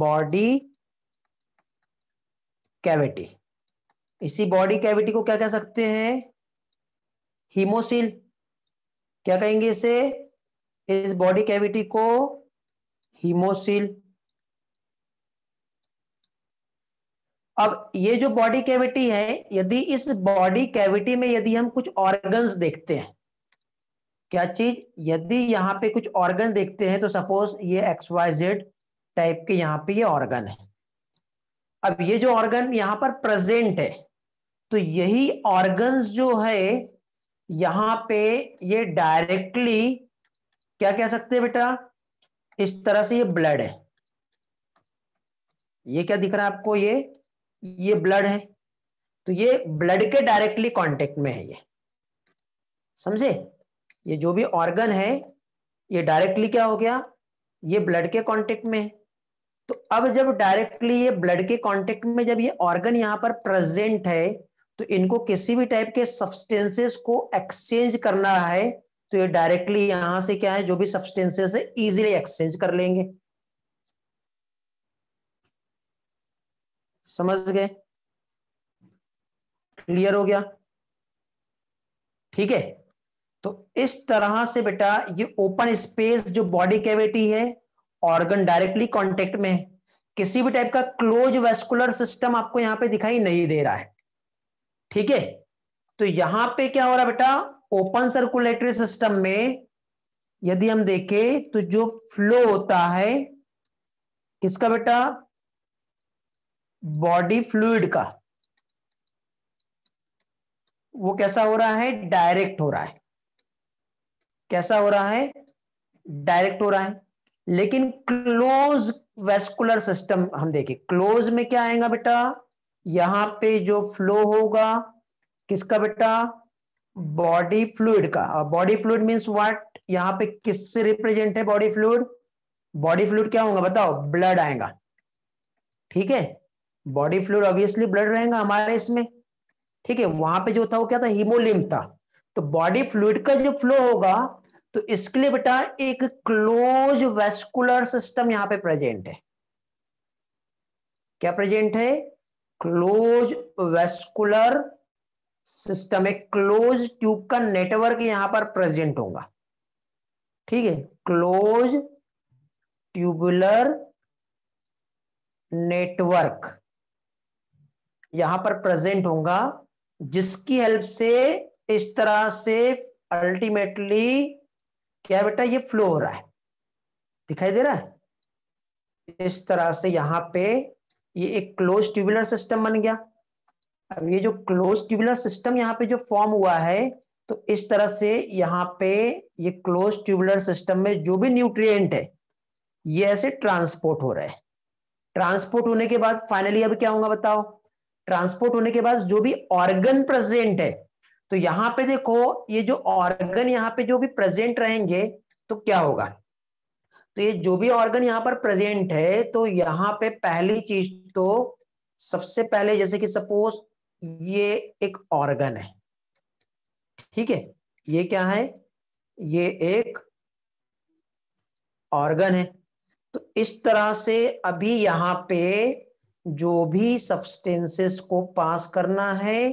बॉडी कैविटी इसी बॉडी कैविटी को क्या कह सकते हैं हीमोसिल क्या कहेंगे इसे इस बॉडी कैविटी को हीमोसिल अब ये जो बॉडी कैविटी है यदि इस बॉडी कैविटी में यदि हम कुछ ऑर्गन्स देखते हैं क्या चीज यदि यहाँ पे कुछ ऑर्गन देखते हैं तो सपोज ये एक्स वाई जेड टाइप के यहाँ पे ये ऑर्गन है अब ये जो ऑर्गन यहाँ पर प्रेजेंट है तो यही ऑर्गन्स जो है यहाँ पे ये डायरेक्टली क्या कह सकते हैं बेटा इस तरह से ये ब्लड है ये क्या दिख रहा है आपको ये ये ब्लड है तो ये ब्लड के डायरेक्टली कांटेक्ट में है ये समझे ये जो भी ऑर्गन है ये डायरेक्टली क्या हो गया ये ब्लड के कांटेक्ट में है तो अब जब डायरेक्टली ये ब्लड के कांटेक्ट में जब ये ऑर्गन यहां पर प्रेजेंट है तो इनको किसी भी टाइप के सब्सटेंसेस को एक्सचेंज करना है तो ये डायरेक्टली यहां से क्या है जो भी सब्सटेंसेस है इजिली एक्सचेंज कर लेंगे समझ गए क्लियर हो गया ठीक है तो इस तरह से बेटा ये ओपन स्पेस जो बॉडी कैविटी है ऑर्गन डायरेक्टली कांटेक्ट में है किसी भी टाइप का क्लोज वेस्कुलर सिस्टम आपको यहां पे दिखाई नहीं दे रहा है ठीक है तो यहां पे क्या हो रहा है बेटा ओपन सर्कुलेटरी सिस्टम में यदि हम देखें तो जो फ्लो होता है किसका बेटा बॉडी फ्लूड का वो कैसा हो रहा है डायरेक्ट हो रहा है कैसा हो रहा है डायरेक्ट हो रहा है लेकिन क्लोज वेस्कुलर सिस्टम हम देखें क्लोज में क्या आएगा बेटा यहां पे जो फ्लो होगा किसका बेटा बॉडी फ्लूड का बॉडी फ्लूड मींस व्हाट यहां पे किससे रिप्रेजेंट है बॉडी फ्लूड बॉडी फ्लूड क्या होगा बताओ ब्लड आएगा ठीक है बॉडी फ्लूड ऑब्वियसली ब्लड रहेगा हमारे इसमें ठीक है वहां पे जो था वो क्या था हीमोलिम था तो बॉडी फ्लूड का जो फ्लो होगा तो इसके लिए बेटा एक क्लोज वेस्कुलर सिस्टम यहां पे प्रेजेंट है क्या प्रेजेंट है क्लोज वेस्कुलर सिस्टम एक क्लोज ट्यूब का नेटवर्क यहां पर प्रेजेंट होगा ठीक है क्लोज ट्यूबुलर नेटवर्क यहां पर प्रेजेंट होगा जिसकी हेल्प से इस तरह से अल्टीमेटली क्या बेटा ये फ्लो हो रहा है दिखाई दे रहा है इस तरह से यहां पे ये एक क्लोज ट्यूबुलर सिस्टम बन गया अब ये जो क्लोज ट्यूबुलर सिस्टम यहाँ पे जो फॉर्म हुआ है तो इस तरह से यहाँ पे ये क्लोज ट्यूबुलर सिस्टम में जो भी न्यूट्रिएंट है ये ऐसे ट्रांसपोर्ट हो रहा है ट्रांसपोर्ट होने के बाद फाइनली अब क्या होगा बताओ ट्रांसपोर्ट होने के बाद जो भी ऑर्गन प्रेजेंट है तो यहां पे देखो ये जो ऑर्गन यहाँ पे जो भी प्रेजेंट रहेंगे तो क्या होगा तो ये जो भी ऑर्गन यहाँ पर प्रेजेंट है तो यहाँ पे पहली चीज तो सबसे पहले जैसे कि सपोज ये एक ऑर्गन है ठीक है ये क्या है ये एक ऑर्गन है तो इस तरह से अभी यहाँ पे जो भी सब्सटेंसेस को पास करना है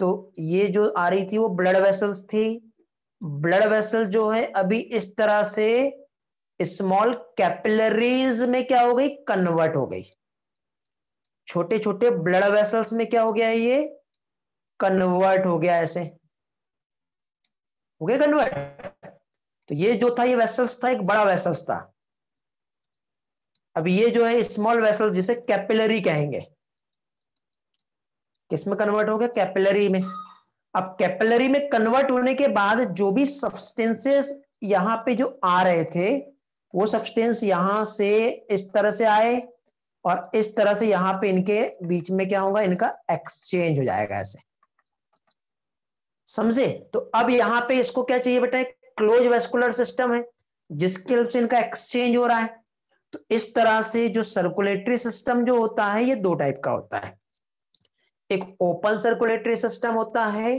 तो ये जो आ रही थी वो ब्लड वेसल्स थी ब्लड वेसल जो है अभी इस तरह से स्मॉल कैपिलरीज में क्या हो गई कन्वर्ट हो गई छोटे छोटे ब्लड वेसल्स में क्या हो गया ये कन्वर्ट हो गया ऐसे हो गया कन्वर्ट तो ये जो था ये वेसल्स था एक बड़ा वेसल्स था अब ये जो है स्मॉल वेसल जिसे कैपिलरी कहेंगे किसमें कन्वर्ट हो गया कैपिलरी में अब कैपिलरी में कन्वर्ट होने के बाद जो भी सब्सटेंसेस यहां पे जो आ रहे थे वो सब्सटेंस यहां से इस तरह से आए और इस तरह से यहां पे इनके बीच में क्या होगा इनका एक्सचेंज हो जाएगा ऐसे समझे तो अब यहां पे इसको क्या चाहिए बेटा क्लोज वेस्कुलर सिस्टम है जिसके से इनका एक्सचेंज हो रहा है तो इस तरह से जो सर्कुलेटरी सिस्टम जो होता है ये दो टाइप का होता है एक ओपन सर्कुलेटरी सिस्टम होता है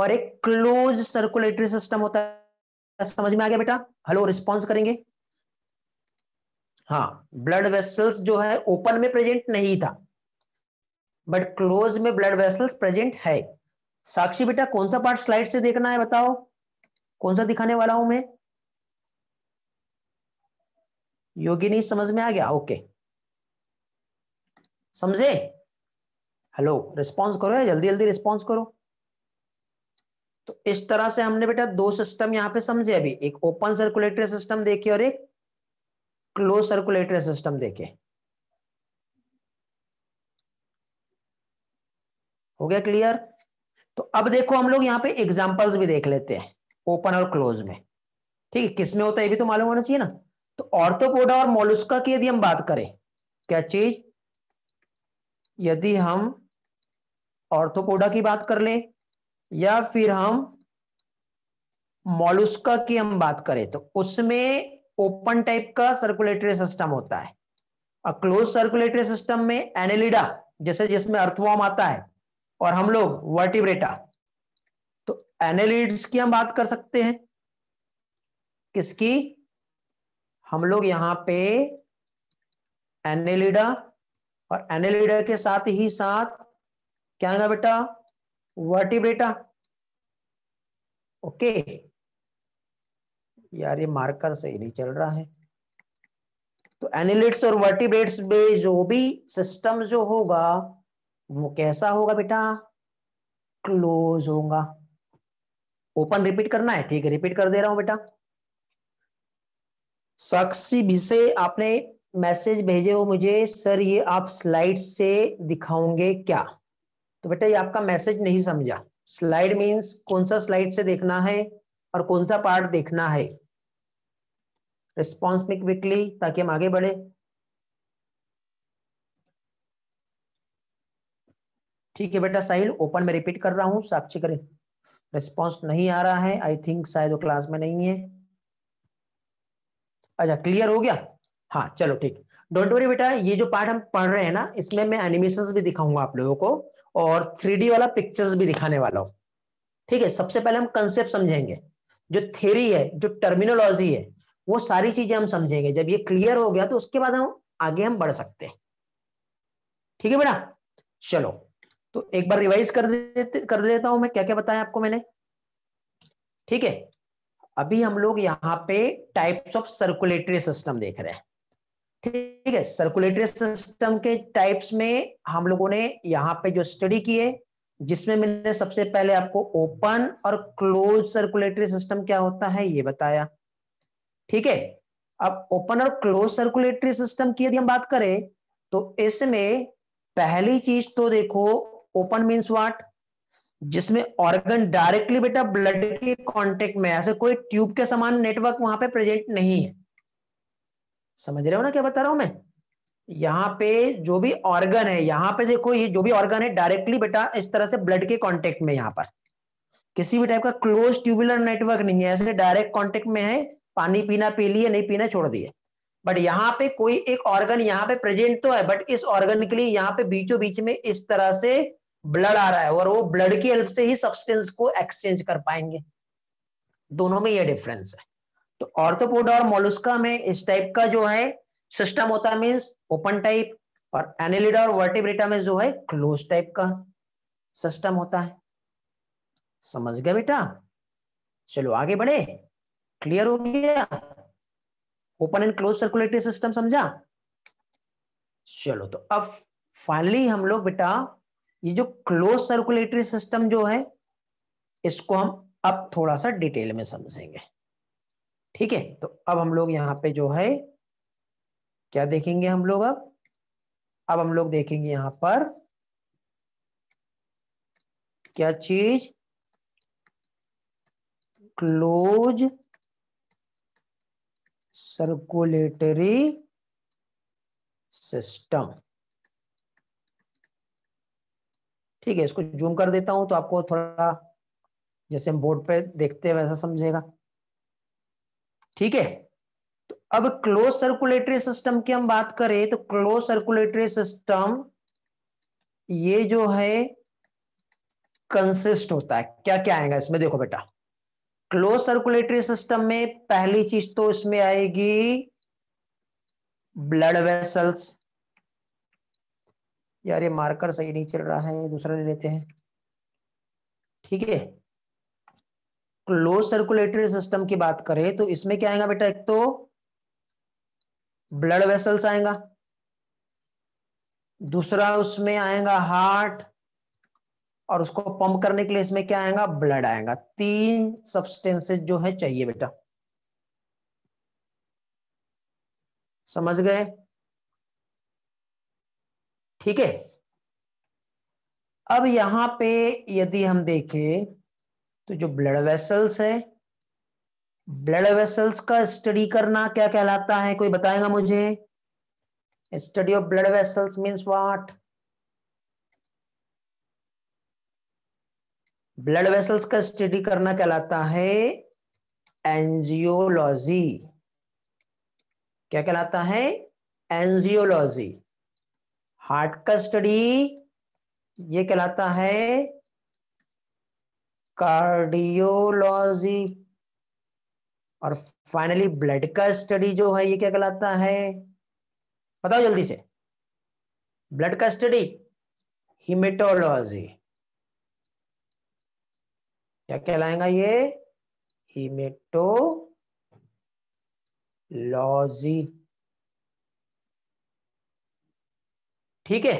और एक क्लोज सर्कुलेटरी सिस्टम होता है समझ में आ गया बेटा हेलो रिस्पॉन्स करेंगे हाँ ब्लड वेसल्स जो है ओपन में प्रेजेंट नहीं था बट क्लोज में ब्लड वेसल्स प्रेजेंट है साक्षी बेटा कौन सा पार्ट स्लाइड से देखना है बताओ कौन सा दिखाने वाला हूं मैं योगिनी समझ में आ गया ओके समझे हेलो रिस्पॉन्स करो या जल्दी जल्दी रिस्पॉन्स करो तो इस तरह से हमने बेटा दो सिस्टम यहां पे समझे अभी एक ओपन सर्कुलेटरी सिस्टम देखे और एक क्लोज सर्कुलेटरी सिस्टम देखे हो गया क्लियर तो अब देखो हम लोग यहां पे एग्जाम्पल्स भी देख लेते हैं ओपन और क्लोज में ठीक है किसमें होता है ये भी तो मालूम होना चाहिए ना तो ऑर्थोपोडा और मोलुस्का की यदि हम बात करें क्या चीज यदि हम ऑर्थोपोडा की बात कर ले या फिर हम मोलुस्का की हम बात करें तो उसमें ओपन टाइप का सर्कुलेटरी सिस्टम होता है और क्लोज सर्कुलेटरी सिस्टम में एनेलिडा जैसे जिसमें अर्थवॉर्म आता है और हम लोग वर्टिब्रेटा तो एनेलिड्स की हम बात कर सकते हैं किसकी हम लोग यहाँ पे एनेलिडा और एनेलिडा के साथ ही साथ क्या है बेटा वर्टिब्रेटा ओके यार ये मार्कर सही नहीं चल रहा है तो एनिलिट्स और वर्टिब्रेट्स में जो भी सिस्टम जो होगा वो कैसा होगा बेटा क्लोज होगा ओपन रिपीट करना है ठीक है रिपीट कर दे रहा हूं बेटा साक्षी भिसे आपने मैसेज भेजे हो मुझे सर ये आप स्लाइड से दिखाओगे क्या तो बेटा ये आपका मैसेज नहीं समझा स्लाइड मींस कौन सा स्लाइड से देखना है और कौन सा पार्ट देखना है रिस्पॉन्स में क्विकली ताकि हम आगे बढ़े ठीक है बेटा साहिल ओपन में रिपीट कर रहा हूं साक्षी करें रिस्पॉन्स नहीं आ रहा है आई थिंक शायद वो क्लास में नहीं है अच्छा क्लियर हो गया हाँ चलो ठीक डोंट वरी बेटा ये जो पार्ट हम पढ़ रहे हैं ना इसमें मैं एनिमेशन भी दिखाऊंगा आप लोगों को और थ्री वाला पिक्चर्स भी दिखाने वाला हूँ ठीक है सबसे पहले हम कंसेप्ट समझेंगे जो थेरी है जो टर्मिनोलॉजी है वो सारी चीजें हम समझेंगे जब ये क्लियर हो गया तो उसके बाद हम आगे हम बढ़ सकते हैं ठीक है बेटा चलो तो एक बार रिवाइज कर देते कर देता हूं मैं क्या क्या बताया आपको मैंने ठीक है अभी हम लोग यहाँ पे टाइप्स ऑफ सर्कुलेटरी सिस्टम देख रहे हैं ठीक है सर्कुलेटरी सिस्टम के टाइप्स में हम लोगों ने यहाँ पे जो स्टडी किए जिसमें मैंने सबसे पहले आपको ओपन और क्लोज सर्कुलेटरी सिस्टम क्या होता है ये बताया ठीक है अब ओपन और क्लोज सर्कुलेटरी सिस्टम की यदि हम बात करें तो इसमें पहली चीज तो देखो ओपन मीन्स वाट जिसमें ऑर्गन डायरेक्टली बेटा ब्लड के कांटेक्ट में ऐसे कोई ट्यूब के समान नेटवर्क वहां पे प्रेजेंट नहीं है समझ रहे हो ना क्या बता रहा हूं मैं यहाँ पे जो भी ऑर्गन है यहाँ पे देखो ये जो भी ऑर्गन है डायरेक्टली बेटा इस तरह से ब्लड के कॉन्टेक्ट में यहाँ पर किसी भी टाइप का क्लोज ट्यूबुलर नेटवर्क नहीं है ऐसे डायरेक्ट कॉन्टेक्ट में है पानी पीना पी लिए नहीं पीना छोड़ दिए बट यहाँ पे कोई एक ऑर्गन यहाँ पे प्रेजेंट तो है बट इस ऑर्गन के लिए यहाँ पे बीचों बीच में इस तरह से ब्लड आ रहा है और वो ब्लड की हेल्प से ही सब्सटेंस को एक्सचेंज कर पाएंगे दोनों में ये डिफरेंस है तो ऑर्थोपोडा और मोलुस्का में इस टाइप का जो है सिस्टम होता है मीन्स ओपन टाइप और एनिलिडा और वर्टिब्रिटा में जो है क्लोज टाइप का सिस्टम होता है समझ गया बेटा चलो आगे बढ़े क्लियर हो गया open and close circulatory system समझा चलो तो अब फाइनली हम लोग बेटा ये जो क्लोज सर्कुलेटरी सिस्टम जो है इसको हम अब थोड़ा सा डिटेल में समझेंगे ठीक है तो अब हम लोग यहाँ पे जो है क्या देखेंगे हम लोग अब अब हम लोग देखेंगे यहां पर क्या चीज क्लोज सर्कुलेटरी सिस्टम ठीक है इसको जूम कर देता हूं तो आपको थोड़ा जैसे हम बोर्ड पे देखते हैं वैसा समझेगा ठीक है तो अब क्लोज सर्कुलेटरी सिस्टम की हम बात करें तो क्लोज सर्कुलेटरी सिस्टम ये जो है कंसिस्ट होता है क्या क्या आएगा इसमें देखो बेटा क्लोज सर्कुलेटरी सिस्टम में पहली चीज तो इसमें आएगी ब्लड वेसल्स यार ये मार्कर सही नहीं चल रहा है दूसरा ले लेते हैं ठीक है क्लोज सर्कुलेटरी सिस्टम की बात करें तो इसमें क्या आएगा बेटा एक तो ब्लड वेसल्स आएगा दूसरा उसमें आएगा हार्ट और उसको पंप करने के लिए इसमें क्या आएगा ब्लड आएगा तीन सब्सटेंसेस जो है चाहिए बेटा समझ गए ठीक है अब यहां पे यदि हम देखें तो जो ब्लड वेसल्स है ब्लड वेसल्स का स्टडी करना क्या कहलाता है कोई बताएगा मुझे study of blood vessels means what blood vessels का स्टडी करना कहलाता है एंजियोलॉजी क्या कहलाता है एंजियोलॉजी हार्ट का स्टडी ये कहलाता है कार्डियोलॉजी और फाइनली ब्लड का स्टडी जो है ये क्या कहलाता है बताओ जल्दी से ब्लड का स्टडी हिमेटोलॉजी क्या कहलाएगा ये हिमेटोलॉजी ठीक है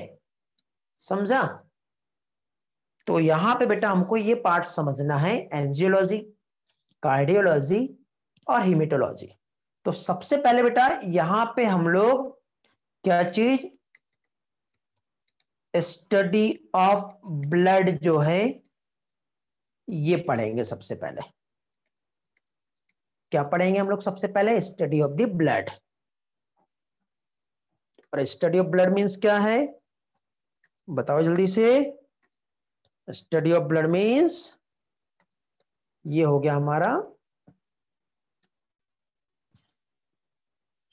समझा तो यहां पे बेटा हमको ये पार्ट समझना है एंजियोलॉजी कार्डियोलॉजी और हिमेटोलॉजी तो सबसे पहले बेटा यहां पे हम लोग क्या चीज स्टडी ऑफ ब्लड जो है ये पढ़ेंगे सबसे पहले क्या पढ़ेंगे हम लोग सबसे पहले स्टडी ऑफ द ब्लड और स्टडी ऑफ ब्लड मीन्स क्या है बताओ जल्दी से स्टडी ऑफ ब्लड मीन्स ये हो गया हमारा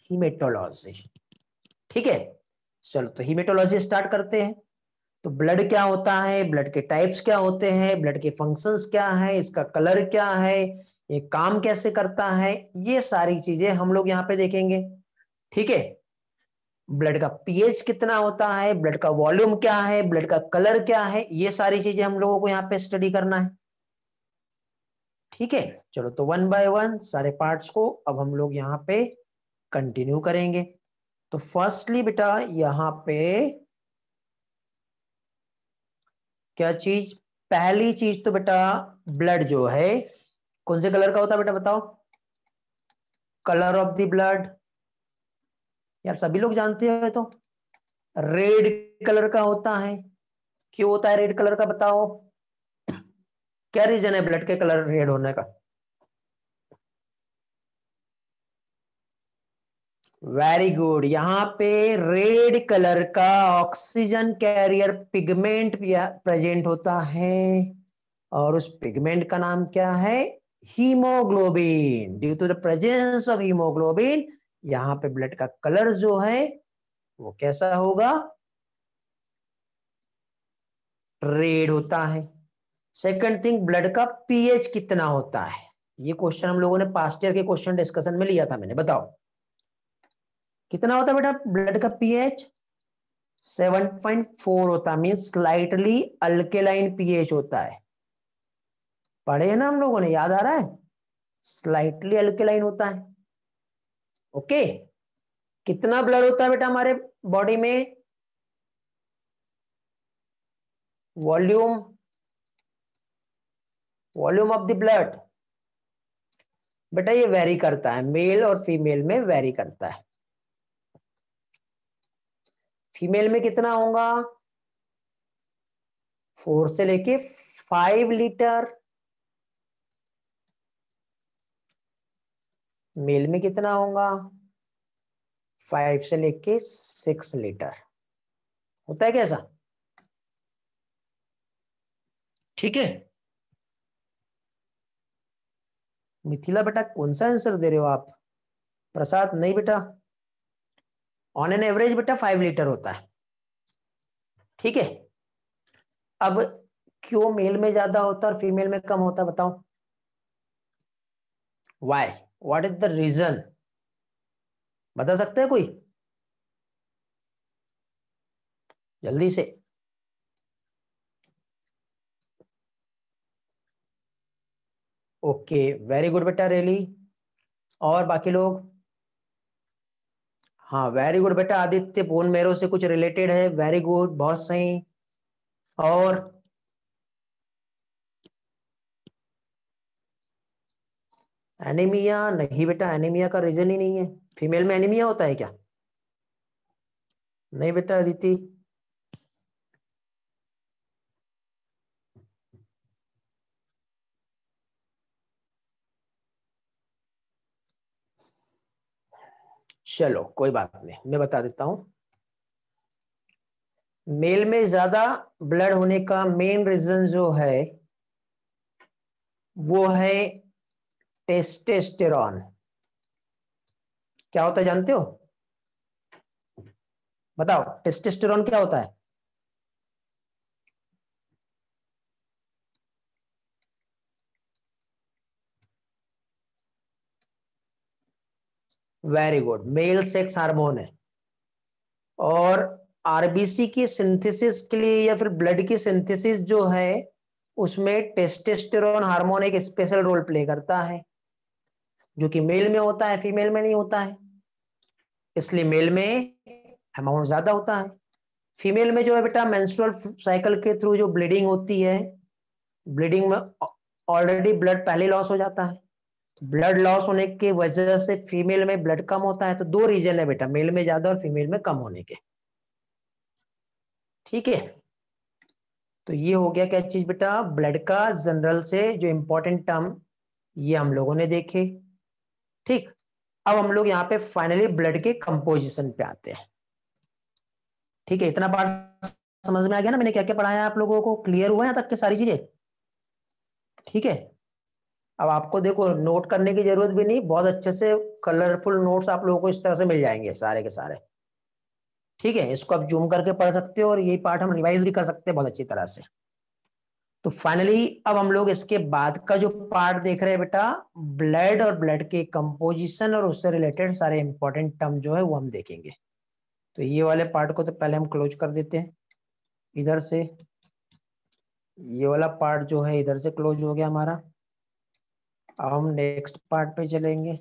हीमेटोलॉजी ठीक है चलो तो हीमेटोलॉजी स्टार्ट करते हैं तो ब्लड क्या होता है ब्लड के टाइप्स क्या होते हैं ब्लड के फंक्शंस क्या है इसका कलर क्या है ये काम कैसे करता है ये सारी चीजें हम लोग यहाँ पे देखेंगे ठीक है ब्लड का पीएच कितना होता है ब्लड का वॉल्यूम क्या है ब्लड का कलर क्या है ये सारी चीजें हम लोगों को यहाँ पे स्टडी करना है ठीक है चलो तो वन बाय वन सारे पार्ट्स को अब हम लोग यहाँ पे कंटिन्यू करेंगे तो फर्स्टली बेटा यहाँ पे क्या चीज पहली चीज तो बेटा ब्लड जो है कौन से कलर का होता है बेटा बताओ कलर ऑफ द ब्लड यार सभी लोग जानते हो तो रेड कलर का होता है क्यों होता है रेड कलर का बताओ क्या रीजन है ब्लड के कलर रेड होने का वेरी गुड यहां पे रेड कलर का ऑक्सीजन कैरियर पिगमेंट प्रेजेंट होता है और उस पिगमेंट का नाम क्या है haemoglobin due to the presence of haemoglobin यहां पे ब्लड का कलर जो है वो कैसा होगा रेड होता है सेकंड थिंग ब्लड का पीएच कितना होता है ये क्वेश्चन हम लोगों ने पास्ट ईयर के क्वेश्चन डिस्कशन में लिया था मैंने बताओ कितना होता है बेटा ब्लड का पीएच 7.4 होता है मीन स्लाइटली अल्केलाइन पीएच होता है पढ़े हैं ना हम लोगों ने याद आ रहा है स्लाइटली अल्केलाइन होता है ओके कितना ब्लड होता है बेटा हमारे बॉडी में volume volume of the blood बेटा ये वेरी करता है मेल और फीमेल में वेरी करता है फीमेल में कितना होगा फोर से लेके फाइव लीटर मेल में कितना होगा फाइव से लेके सिक्स लीटर होता है कैसा ठीक है मिथिला बेटा कौन सा आंसर दे रहे हो आप प्रसाद नहीं बेटा ऑन एन एवरेज बेटा फाइव लीटर होता है ठीक है अब क्यों मेल में ज्यादा होता और फीमेल में कम होता बताओ why what is the reason बता सकते हैं कोई जल्दी से ओके वेरी गुड बेटा रेली और बाकी लोग हाँ वेरी गुड बेटा आदित्य पोन मेरो से कुछ रिलेटेड है वेरी गुड बहुत सही और एनीमिया नहीं बेटा एनीमिया का रीजन ही नहीं है फीमेल में एनीमिया होता है क्या नहीं बेटा अदिति चलो कोई बात नहीं मैं बता देता हूं मेल में ज्यादा ब्लड होने का मेन रीजन जो है वो है टेस्टेस्टेरॉन क्या होता है जानते हो बताओ टेस्टेस्टेरॉन क्या होता है very good male sex hormone है और आरबीसी की सिंथेसिस के लिए या फिर ब्लड की सिंथेसिस जो है उसमें टेस्टेस्टेरॉन हार्मोन एक स्पेशल रोल प्ले करता है जो कि मेल में होता है फीमेल में नहीं होता है इसलिए मेल में अमाउंट ज्यादा होता है फीमेल में जो है बेटा मेंस्ट्रुअल साइकिल के थ्रू जो ब्लीडिंग होती है ब्लीडिंग में ऑलरेडी ब्लड पहले लॉस हो जाता है ब्लड लॉस होने की वजह से फीमेल में ब्लड कम होता है तो दो रीजन है बेटा मेल में ज्यादा और फीमेल में कम होने के ठीक है तो ये हो गया क्या चीज बेटा ब्लड का जनरल से जो इंपॉर्टेंट टर्म ये हम लोगों ने देखे ठीक अब हम लोग यहाँ पे फाइनली ब्लड के कंपोजिशन पे आते हैं ठीक है इतना पार्ट समझ में आ गया ना मैंने क्या क्या पढ़ाया आप लोगों को क्लियर हुआ यहां तक के सारी चीजें ठीक है अब आपको देखो नोट करने की जरूरत भी नहीं बहुत अच्छे से कलरफुल नोट्स आप लोगों को इस तरह से मिल जाएंगे सारे के सारे ठीक है इसको आप जूम करके पढ़ सकते हो और यही पार्ट हम रिवाइज भी कर सकते हैं बहुत अच्छी तरह से तो फाइनली अब हम लोग इसके बाद का जो पार्ट देख रहे हैं बेटा ब्लड और ब्लड के कंपोजिशन और उससे रिलेटेड सारे इंपॉर्टेंट टर्म जो है वो हम देखेंगे तो ये वाले पार्ट को तो पहले हम क्लोज कर देते हैं इधर से ये वाला पार्ट जो है इधर से क्लोज हो गया हमारा अब हम नेक्स्ट पार्ट पे चलेंगे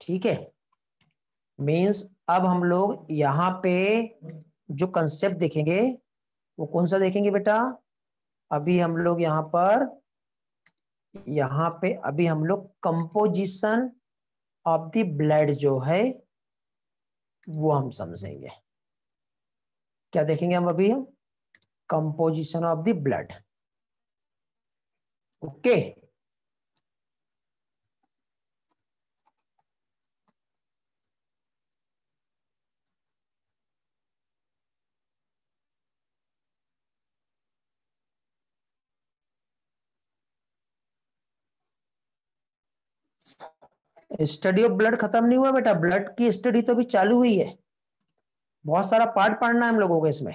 ठीक है मीन्स अब हम लोग यहाँ पे जो कंसेप्ट देखेंगे वो कौन सा देखेंगे बेटा अभी हम लोग यहाँ पर यहाँ पे अभी हम लोग कंपोजिशन ऑफ द ब्लड जो है वो हम समझेंगे क्या देखेंगे हम अभी हम composition of the blood okay okay. Study of blood खत्म नहीं हुआ बेटा ब्लड की स्टडी तो अभी चालू हुई है बहुत सारा पार्ट पढ़ना है हम लोगों को इसमें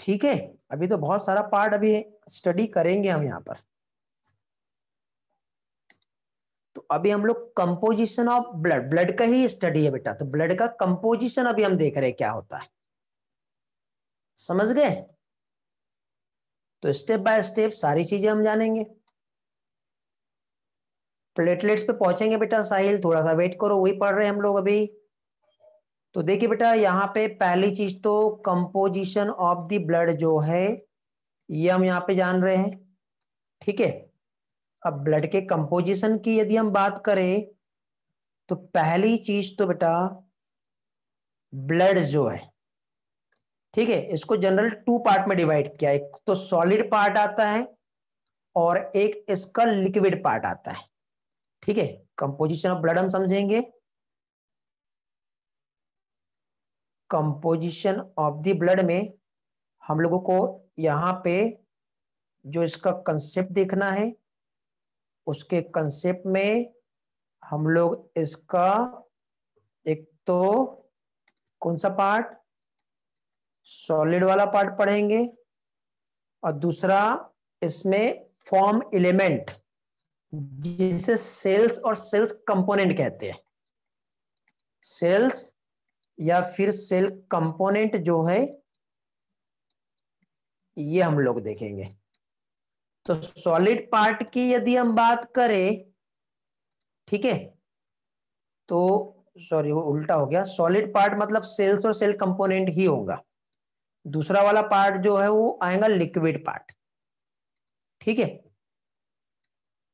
ठीक है अभी तो बहुत सारा पार्ट अभी स्टडी करेंगे हम यहाँ पर तो अभी हम लोग कंपोजिशन ऑफ ब्लड ब्लड का ही स्टडी है बेटा तो ब्लड का कंपोजिशन अभी हम देख रहे हैं क्या होता है समझ गए तो स्टेप बाय स्टेप सारी चीजें हम जानेंगे प्लेटलेट्स पे पहुंचेंगे बेटा साहिल थोड़ा सा वेट करो वही पढ़ रहे हैं हम लोग अभी तो देखिए बेटा यहाँ पे पहली चीज तो कंपोजिशन ऑफ द ब्लड जो है ये हम यहाँ पे जान रहे हैं ठीक है अब ब्लड के कंपोजिशन की यदि हम बात करें तो पहली चीज तो बेटा ब्लड जो है ठीक है इसको जनरल टू पार्ट में डिवाइड किया एक तो सॉलिड पार्ट आता है और एक इसका लिक्विड पार्ट आता है ठीक है कंपोजिशन ऑफ ब्लड हम समझेंगे कंपोजिशन ऑफ द ब्लड में हम लोगों को यहां पे जो इसका कंसेप्ट देखना है उसके कंसेप्ट में हम लोग इसका एक तो कौन सा पार्ट सॉलिड वाला पार्ट पढ़ेंगे और दूसरा इसमें फॉर्म एलिमेंट जिसे सेल्स और सेल्स कंपोनेंट कहते हैं सेल्स या फिर सेल कंपोनेंट जो है ये हम लोग देखेंगे तो सॉलिड पार्ट की यदि हम बात करें ठीक है तो सॉरी वो उल्टा हो गया सॉलिड पार्ट मतलब सेल्स और सेल कंपोनेंट ही होगा दूसरा वाला पार्ट जो है वो आएगा लिक्विड पार्ट ठीक है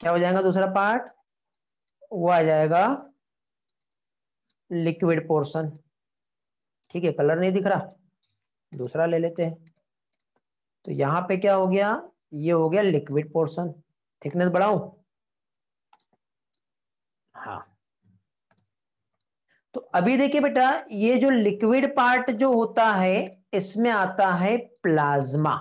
क्या हो जाएगा दूसरा पार्ट वो आ जाएगा लिक्विड पोर्शन ठीक है कलर नहीं दिख रहा दूसरा ले लेते हैं तो यहां पे क्या हो गया ये हो गया लिक्विड पोर्शन थिकनेस बढ़ाऊ हाँ तो अभी देखिए बेटा ये जो लिक्विड पार्ट जो होता है इसमें आता है प्लाज्मा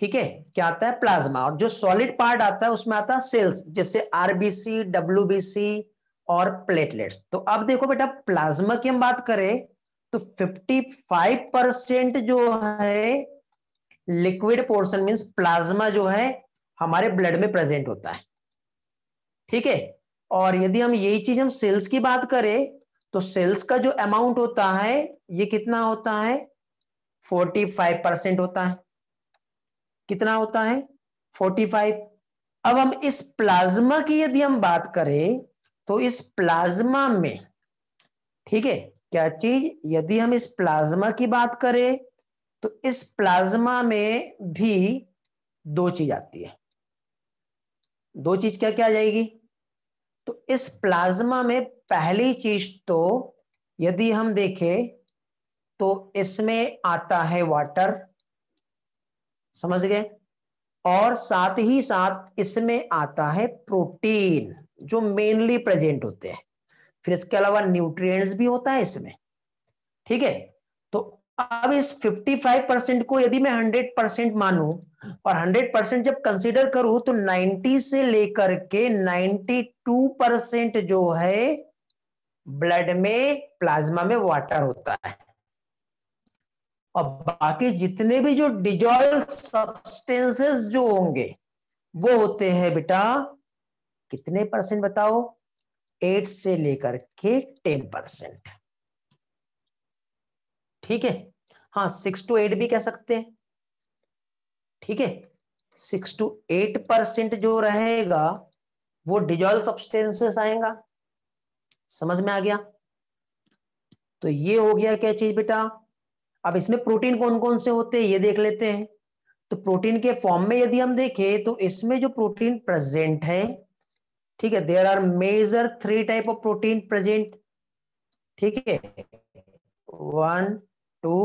ठीक है क्या आता है प्लाज्मा और जो सॉलिड पार्ट आता है उसमें आता है सेल्स जैसे आरबीसी डब्ल्यू और प्लेटलेट्स तो अब देखो बेटा प्लाज्मा की हम बात करें तो 55 परसेंट जो है लिक्विड पोर्शन मींस प्लाज्मा जो है हमारे ब्लड में प्रेजेंट होता है ठीक है और यदि हम यही चीज हम सेल्स की बात करें तो सेल्स का जो अमाउंट होता है ये कितना होता है 45 परसेंट होता है कितना होता है 45 अब हम इस प्लाज्मा की यदि हम बात करें तो इस प्लाज्मा में ठीक है क्या चीज यदि हम इस प्लाज्मा की बात करें तो इस प्लाज्मा में भी दो चीज आती है दो चीज क्या क्या आ जाएगी तो इस प्लाज्मा में पहली चीज तो यदि हम देखें तो इसमें आता है वाटर समझ गए और साथ ही साथ इसमें आता है प्रोटीन जो मेनली प्रेजेंट होते हैं फिर इसके अलावा न्यूट्रिएंट्स भी होता है इसमें ठीक है तो अब इस 55 परसेंट को यदि मैं 100 परसेंट मानू और 100 परसेंट जब कंसिडर करूं तो 90 से लेकर के 92 परसेंट जो है ब्लड में प्लाज्मा में वाटर होता है और बाकी जितने भी जो डिजॉल सब्सटेंसेस जो होंगे वो होते हैं बेटा कितने परसेंट बताओ एट से लेकर के टेन परसेंट ठीक है हाँ सिक्स टू एट भी कह सकते हैं ठीक है सिक्स टू एट परसेंट जो रहेगा वो डिजॉल सब्सटेंसेस आएगा समझ में आ गया तो ये हो गया क्या चीज बेटा अब इसमें प्रोटीन कौन कौन से होते हैं ये देख लेते हैं तो प्रोटीन के फॉर्म में यदि हम देखें तो इसमें जो प्रोटीन प्रेजेंट है ठीक है there are major three type of protein present ठीक है वन टू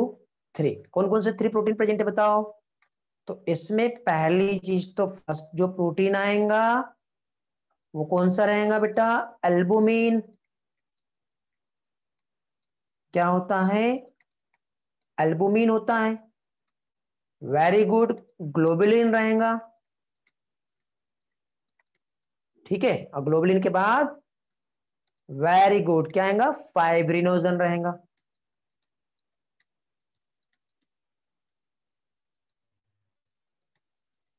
थ्री कौन कौन से थ्री प्रोटीन प्रेजेंट है बताओ तो इसमें पहली चीज तो फर्स्ट जो प्रोटीन आएगा वो कौन सा रहेगा बेटा एल्बुमिन क्या होता है एल्बुमिन होता है वेरी गुड ग्लोबुलिन रहेगा ठीक है और ग्लोबुलिन के बाद वेरी गुड क्या आएगा फाइब्रिनोजन रहेगा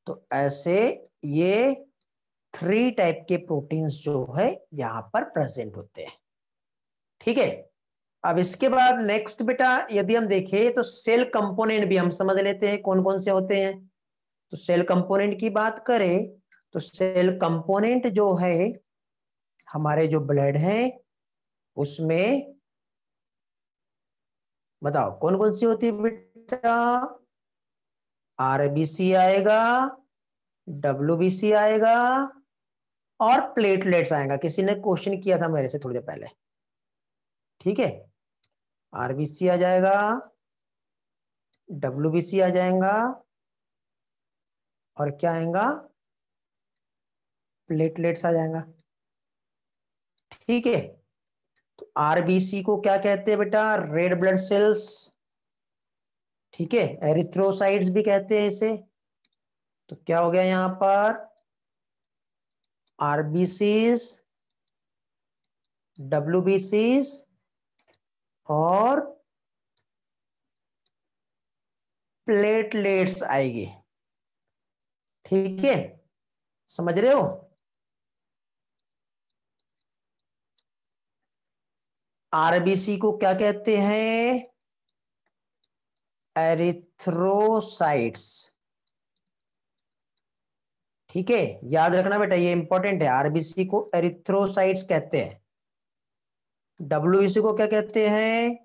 तो ऐसे ये थ्री टाइप के प्रोटीन्स जो है यहां पर प्रेजेंट होते हैं ठीक है अब इसके बाद नेक्स्ट बेटा यदि हम देखें तो सेल कंपोनेंट भी हम समझ लेते हैं कौन कौन से होते हैं तो सेल कंपोनेंट की बात करें तो सेल कंपोनेंट जो है हमारे जो ब्लड है उसमें बताओ कौन कौन सी होती है बेटा आरबीसी आएगा सी आएगा और प्लेटलेट्स आएगा किसी ने क्वेश्चन किया था मेरे से थोड़ी देर पहले ठीक है आरबीसी आ जाएगा डब्ल्यूबीसी आ जाएगा और क्या आएगा प्लेटलेट्स आ जाएगा ठीक है तो आरबीसी को क्या कहते हैं बेटा रेड ब्लड सेल्स ठीक है एरिथ्रोसाइड भी कहते हैं इसे तो क्या हो गया यहां पर आरबीसीज डब्ल्यूबीसीज और प्लेटलेट्स आएगी ठीक है समझ रहे हो आरबीसी को क्या कहते हैं एरिथ्रोसाइट्स ठीक है याद रखना बेटा ये इंपॉर्टेंट है आरबीसी को एरिथ्रोसाइट्स कहते हैं डब्ल्यू को क्या कहते हैं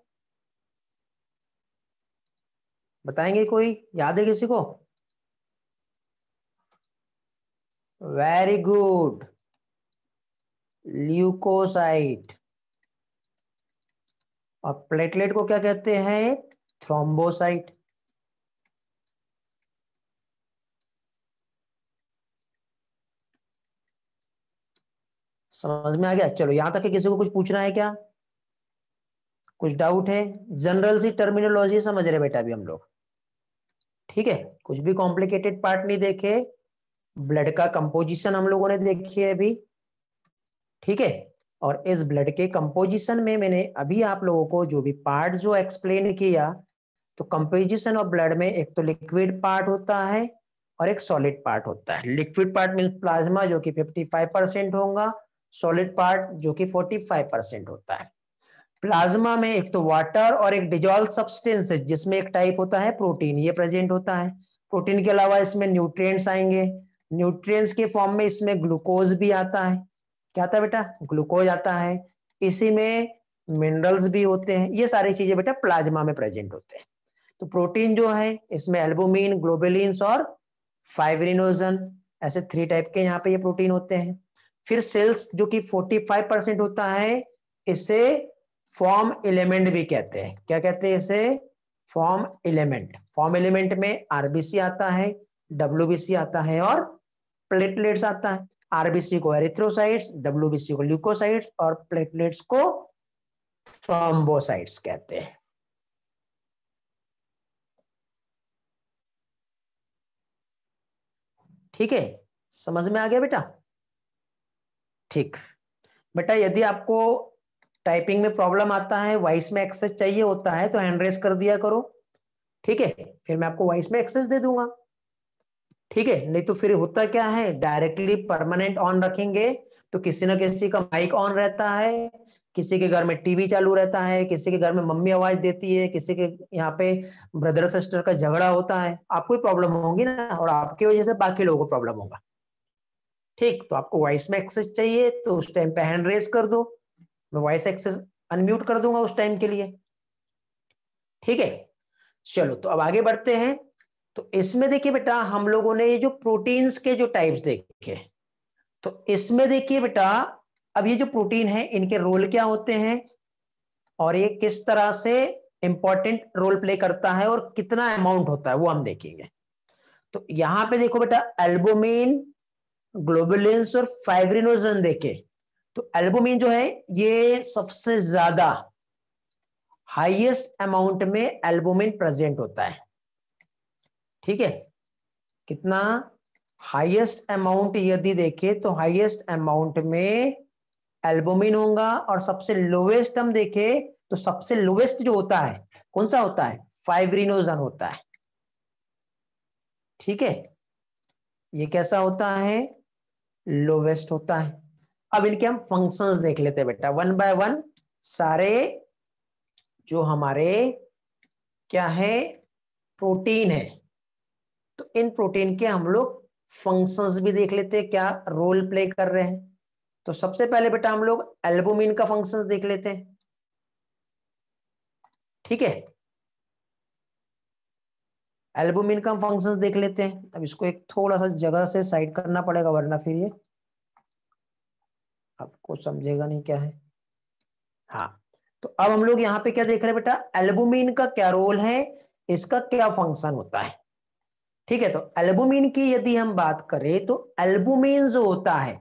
बताएंगे कोई याद है किसी को वेरी गुड ल्यूकोसाइट और प्लेटलेट को क्या कहते हैं थ्रोम्बोसाइट समझ में आ गया चलो यहां तक किसी को कुछ पूछना है क्या कुछ डाउट है जनरल सी टर्मिनोलॉजी समझ रहे बेटा अभी हम लोग ठीक है कुछ भी कॉम्प्लिकेटेड पार्ट नहीं देखे ब्लड का कंपोजिशन हम लोगों ने देखी है अभी ठीक है और इस ब्लड के कंपोजिशन में मैंने अभी आप लोगों को जो भी पार्ट जो एक्सप्लेन किया तो कंपोजिशन ऑफ ब्लड में एक तो लिक्विड पार्ट होता है और एक सॉलिड पार्ट होता है लिक्विड पार्ट मीन प्लाज्मा जो कि 55 परसेंट होगा सॉलिड पार्ट जो कि 45 परसेंट होता है प्लाज्मा में एक तो वाटर और एक डिजॉल्व सब्सटेंस जिसमें एक टाइप होता है प्रोटीन ये प्रेजेंट होता है प्रोटीन के अलावा इसमें न्यूट्रिएंट्स आएंगे न्यूट्रिएंट्स के फॉर्म में इसमें ग्लूकोज भी आता है क्या आता है बेटा ग्लूकोज आता है इसी में मिनरल्स भी होते हैं ये सारी चीजें बेटा प्लाज्मा में प्रेजेंट होते हैं तो प्रोटीन जो है इसमें एल्बोमिन ग्लोबेलिन और फाइब्रिनोजन ऐसे थ्री टाइप के यहाँ पे ये प्रोटीन होते हैं फिर सेल्स जो कि 45 परसेंट होता है इसे फॉर्म एलिमेंट भी कहते हैं क्या कहते हैं इसे फॉर्म एलिमेंट फॉर्म एलिमेंट में आरबीसी आता है डब्ल्यू आता है और प्लेटलेट्स आता है आरबीसी को एरिथ्रोसाइट्स डब्ल्यू को ल्यूकोसाइट्स और प्लेटलेट्स को थ्रोम्बोसाइट्स कहते हैं ठीक है समझ में आ गया बेटा ठीक बेटा यदि आपको टाइपिंग में प्रॉब्लम आता है वॉइस में एक्सेस चाहिए होता है तो हैंड रेस कर दिया करो ठीक है फिर मैं आपको वॉइस में एक्सेस दे दूंगा ठीक है नहीं तो फिर होता क्या है डायरेक्टली परमानेंट ऑन रखेंगे तो किसी ना किसी का माइक ऑन रहता है किसी के घर में टीवी चालू रहता है किसी के घर में मम्मी आवाज देती है किसी के यहाँ पे ब्रदर सिस्टर का झगड़ा होता है आपको ही प्रॉब्लम होगी ना और आपकी वजह से बाकी लोगों को प्रॉब्लम होगा ठीक तो आपको वॉइस में एक्सेस चाहिए तो उस टाइम पे हैंड रेस कर दो मैं वॉइस एक्सेस अनम्यूट कर दूंगा उस टाइम के लिए ठीक है चलो तो अब आगे बढ़ते हैं तो इसमें देखिए बेटा हम लोगों ने ये जो प्रोटीन्स के जो टाइप्स देखे तो इसमें देखिए बेटा अब ये जो प्रोटीन है इनके रोल क्या होते हैं और ये किस तरह से इंपॉर्टेंट रोल प्ले करता है और कितना अमाउंट होता है वो हम देखेंगे तो यहां पे देखो बेटा एल्बोमिन ग्लोबुलेंस और फाइब्रिनोजन देखे तो एल्बोमिन जो है ये सबसे ज्यादा हाईएस्ट अमाउंट में एल्बोमिन प्रेजेंट होता है ठीक है कितना हाईएस्ट अमाउंट यदि देखे तो हाईएस्ट अमाउंट में एल्बोमिन होगा और सबसे लोवेस्ट हम देखें तो सबसे लोवेस्ट जो होता है कौन सा होता है फाइब्रिनोजन होता है ठीक है ये कैसा होता है लोवेस्ट होता है अब इनके हम फंक्शंस देख लेते हैं बेटा वन बाय वन सारे जो हमारे क्या है प्रोटीन है तो इन प्रोटीन के हम लोग फंक्शंस भी देख लेते हैं क्या रोल प्ले कर रहे हैं तो सबसे पहले बेटा हम लोग एल्बुमिन का फंक्शंस देख लेते हैं ठीक है एल्बुमिन का हम फंक्शन देख लेते हैं अब इसको एक थोड़ा सा जगह से साइड करना पड़ेगा वरना फिर ये आपको समझेगा नहीं क्या है हाँ तो अब हम लोग यहाँ पे क्या देख रहे हैं बेटा एल्बुमिन का क्या रोल है इसका क्या फंक्शन होता है ठीक है तो एल्बुमिन की यदि हम बात करें तो एल्बुमिन जो होता है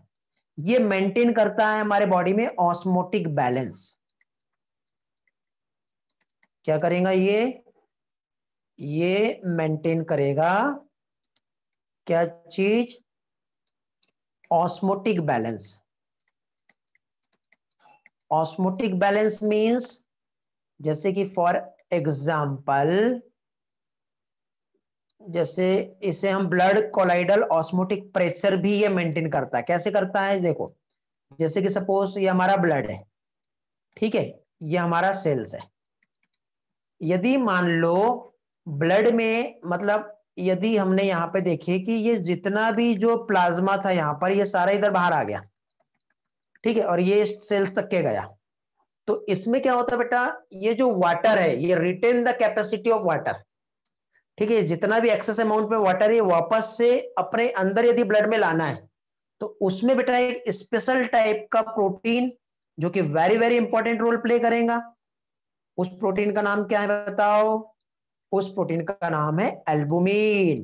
ये मेंटेन करता है हमारे बॉडी में ऑस्मोटिक बैलेंस क्या करेगा ये ये मेंटेन करेगा क्या चीज osmotic balance osmotic balance means जैसे कि फॉर एग्जाम्पल जैसे इसे हम ब्लड कोलाइडल ऑस्मोटिक प्रेशर भी ये मेंटेन करता है कैसे करता है देखो जैसे कि सपोज ये हमारा ब्लड है ठीक है ये हमारा सेल्स है यदि मान लो ब्लड में मतलब यदि हमने यहाँ पे देखिए कि ये जितना भी जो प्लाज्मा था यहाँ पर ये सारा इधर बाहर आ गया ठीक है और ये सेल्स तक के गया तो इसमें क्या होता है बेटा ये जो वाटर है ये retain the capacity of water ठीक है जितना भी एक्सेस अमाउंट में वाटर ये वापस से अपने अंदर यदि ब्लड में लाना है तो उसमें बेटा एक स्पेशल टाइप का प्रोटीन जो कि very very important role play करेगा उस प्रोटीन का नाम क्या है बताओ उस प्रोटीन का नाम है एल्बुमिन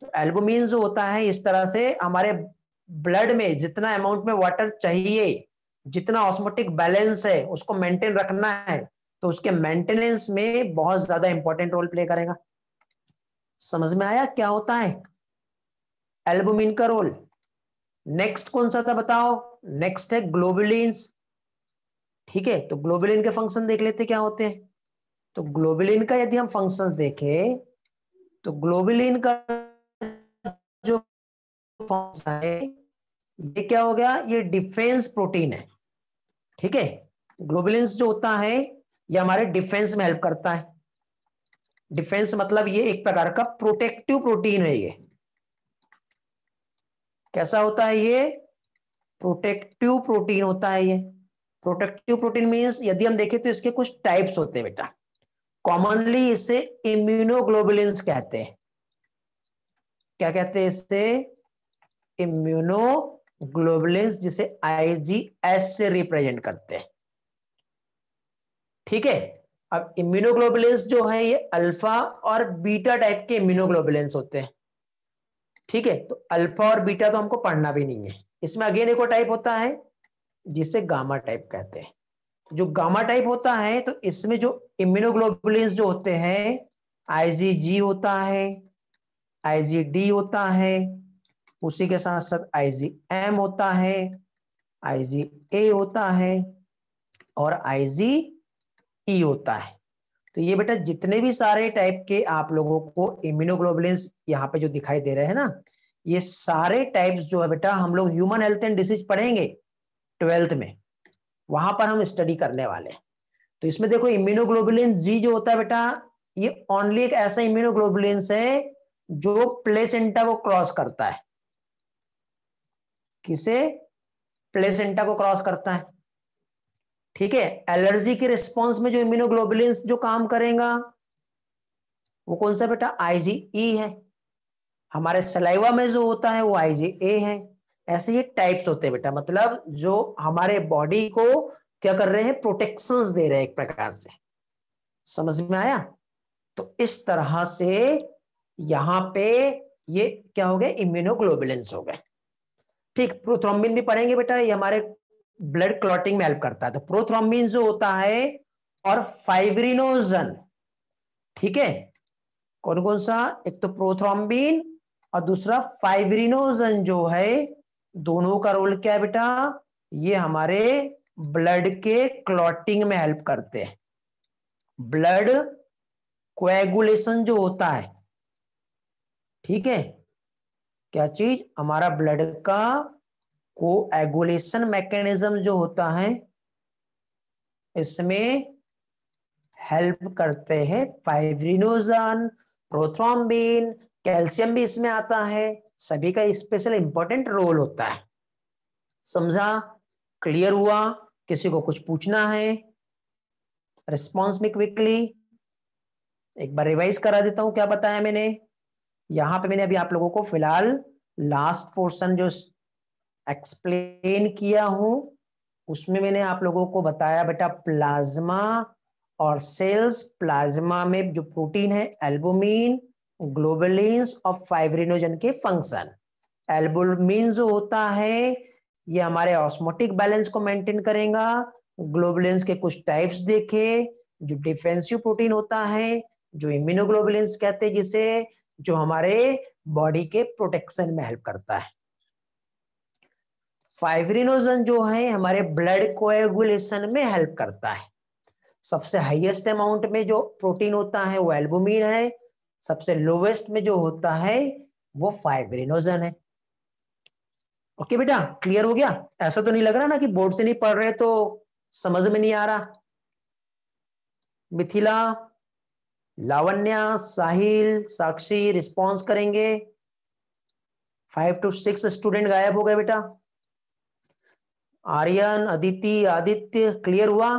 तो एल्बुमिन जो होता है इस तरह से हमारे ब्लड में जितना अमाउंट में वाटर चाहिए जितना ऑस्मोटिक बैलेंस है उसको मेंटेन रखना है तो उसके मेंटेनेंस में बहुत ज्यादा इंपॉर्टेंट रोल प्ले करेगा समझ में आया क्या होता है एल्बुमिन का रोल नेक्स्ट कौन सा था बताओ नेक्स्ट है ग्लोबुलिन ठीक है तो ग्लोबुलिन के फंक्शन देख लेते क्या होते हैं तो ग्लोबुलिन का यदि हम फंक्शन देखें तो ग्लोबुलिन का जो फंक्शन है ये क्या हो गया ये डिफेंस प्रोटीन है ठीक है ग्लोबुलिन जो होता है ये हमारे डिफेंस में हेल्प करता है डिफेंस मतलब ये एक प्रकार का प्रोटेक्टिव प्रोटीन है ये कैसा होता है ये प्रोटेक्टिव प्रोटीन होता है ये प्रोटेक्टिव प्रोटीन मीन्स यदि हम देखें तो इसके कुछ टाइप्स होते हैं बेटा कॉमनली इसे इम्यूनोग्लोबुलिन कहते हैं क्या कहते हैं इसे इम्यूनोग्लोबुलिन जिसे आईजीएस से रिप्रेजेंट करते हैं ठीक है अब इम्यूनोग्लोबुलिन जो है ये अल्फा और बीटा टाइप के इम्यूनोग्लोबुलिन होते हैं ठीक है तो अल्फा और बीटा तो हमको पढ़ना भी नहीं है इसमें अगेन एक टाइप होता है जिसे गामा टाइप कहते हैं जो गामा टाइप होता है तो इसमें जो इम्यूनोग्लोबुलिन जो होते हैं आईजीजी होता है आईजीडी होता है उसी के साथ साथ आईजीएम होता है आईजीए होता है और आईजीई e होता है तो ये बेटा जितने भी सारे टाइप के आप लोगों को इम्यूनोग्लोबुलिन यहाँ पे जो दिखाई दे रहे हैं ना ये सारे टाइप्स जो है बेटा हम लोग ह्यूमन हेल्थ एंड डिसीज पढ़ेंगे ट्वेल्थ में वहां पर हम स्टडी करने वाले हैं तो इसमें देखो इम्यूनोग्लोबुलिन जी जो होता है बेटा ये ओनली एक ऐसा इम्यूनोग्लोबुलिन है जो प्लेसेंटा को क्रॉस करता है किसे प्लेसेंटा को क्रॉस करता है ठीक है एलर्जी के रिस्पॉन्स में जो इम्यूनोग्लोबुलिन जो काम करेगा वो कौन सा बेटा आईजीई e है हमारे सलाइवा में जो होता है वो आईजीए है ऐसे ये टाइप्स होते हैं बेटा मतलब जो हमारे बॉडी को क्या कर रहे हैं प्रोटेक्शंस दे रहे हैं एक प्रकार से समझ में आया तो इस तरह से यहां पे ये क्या हो गए इम्यूनोग्लोबुलेंस हो गए ठीक प्रोथ्रोम्बिन भी पढ़ेंगे बेटा ये हमारे ब्लड क्लॉटिंग में हेल्प करता है तो प्रोथ्रोम्बिन जो होता है और फाइब्रिनोजन ठीक है कौन कौन सा एक तो प्रोथ्रोम्बिन और दूसरा फाइब्रिनोजन जो है दोनों का रोल क्या है बेटा ये हमारे ब्लड के क्लॉटिंग में हेल्प करते हैं ब्लड क्वेगुलेशन जो होता है ठीक है क्या चीज हमारा ब्लड का को एगुलेशन मैकेनिज्म जो होता है इसमें हेल्प करते हैं फाइब्रिनोजन प्रोथ्रोम्बिन कैल्शियम भी इसमें आता है सभी का स्पेशल इंपॉर्टेंट रोल होता है समझा क्लियर हुआ किसी को कुछ पूछना है रिस्पॉन्स में क्विकली एक बार रिवाइज करा देता हूं क्या बताया मैंने यहां पे मैंने अभी आप लोगों को फिलहाल लास्ट पोर्शन जो एक्सप्लेन किया हूं उसमें मैंने आप लोगों को बताया बेटा प्लाज्मा और सेल्स प्लाज्मा में जो प्रोटीन है एल्बोमिन ग्लोबलिन ऑफ फाइब्रिनोजन के फंक्शन एल्बुल जो होता है ये हमारे ऑस्मोटिक बैलेंस को मेंटेन करेगा ग्लोबुलिन्स के कुछ टाइप्स देखे जो डिफेंसिव प्रोटीन होता है जो इम्यूनोग्लोबुलिन्स कहते हैं जिसे जो हमारे बॉडी के प्रोटेक्शन में हेल्प करता है फाइब्रिनोजन जो है हमारे ब्लड कोएगुलेशन में हेल्प करता है सबसे हाईएस्ट अमाउंट में जो प्रोटीन होता है वो एल्बुमिन है सबसे लोवेस्ट में जो होता है वो फाइब्रिनोजन है ओके बेटा क्लियर हो गया ऐसा तो नहीं लग रहा ना कि बोर्ड से नहीं पढ़ रहे तो समझ में नहीं आ रहा मिथिला लावण्या साहिल साक्षी रिस्पॉन्स करेंगे फाइव टू सिक्स स्टूडेंट गायब हो गए बेटा आर्यन अदिति आदित्य क्लियर हुआ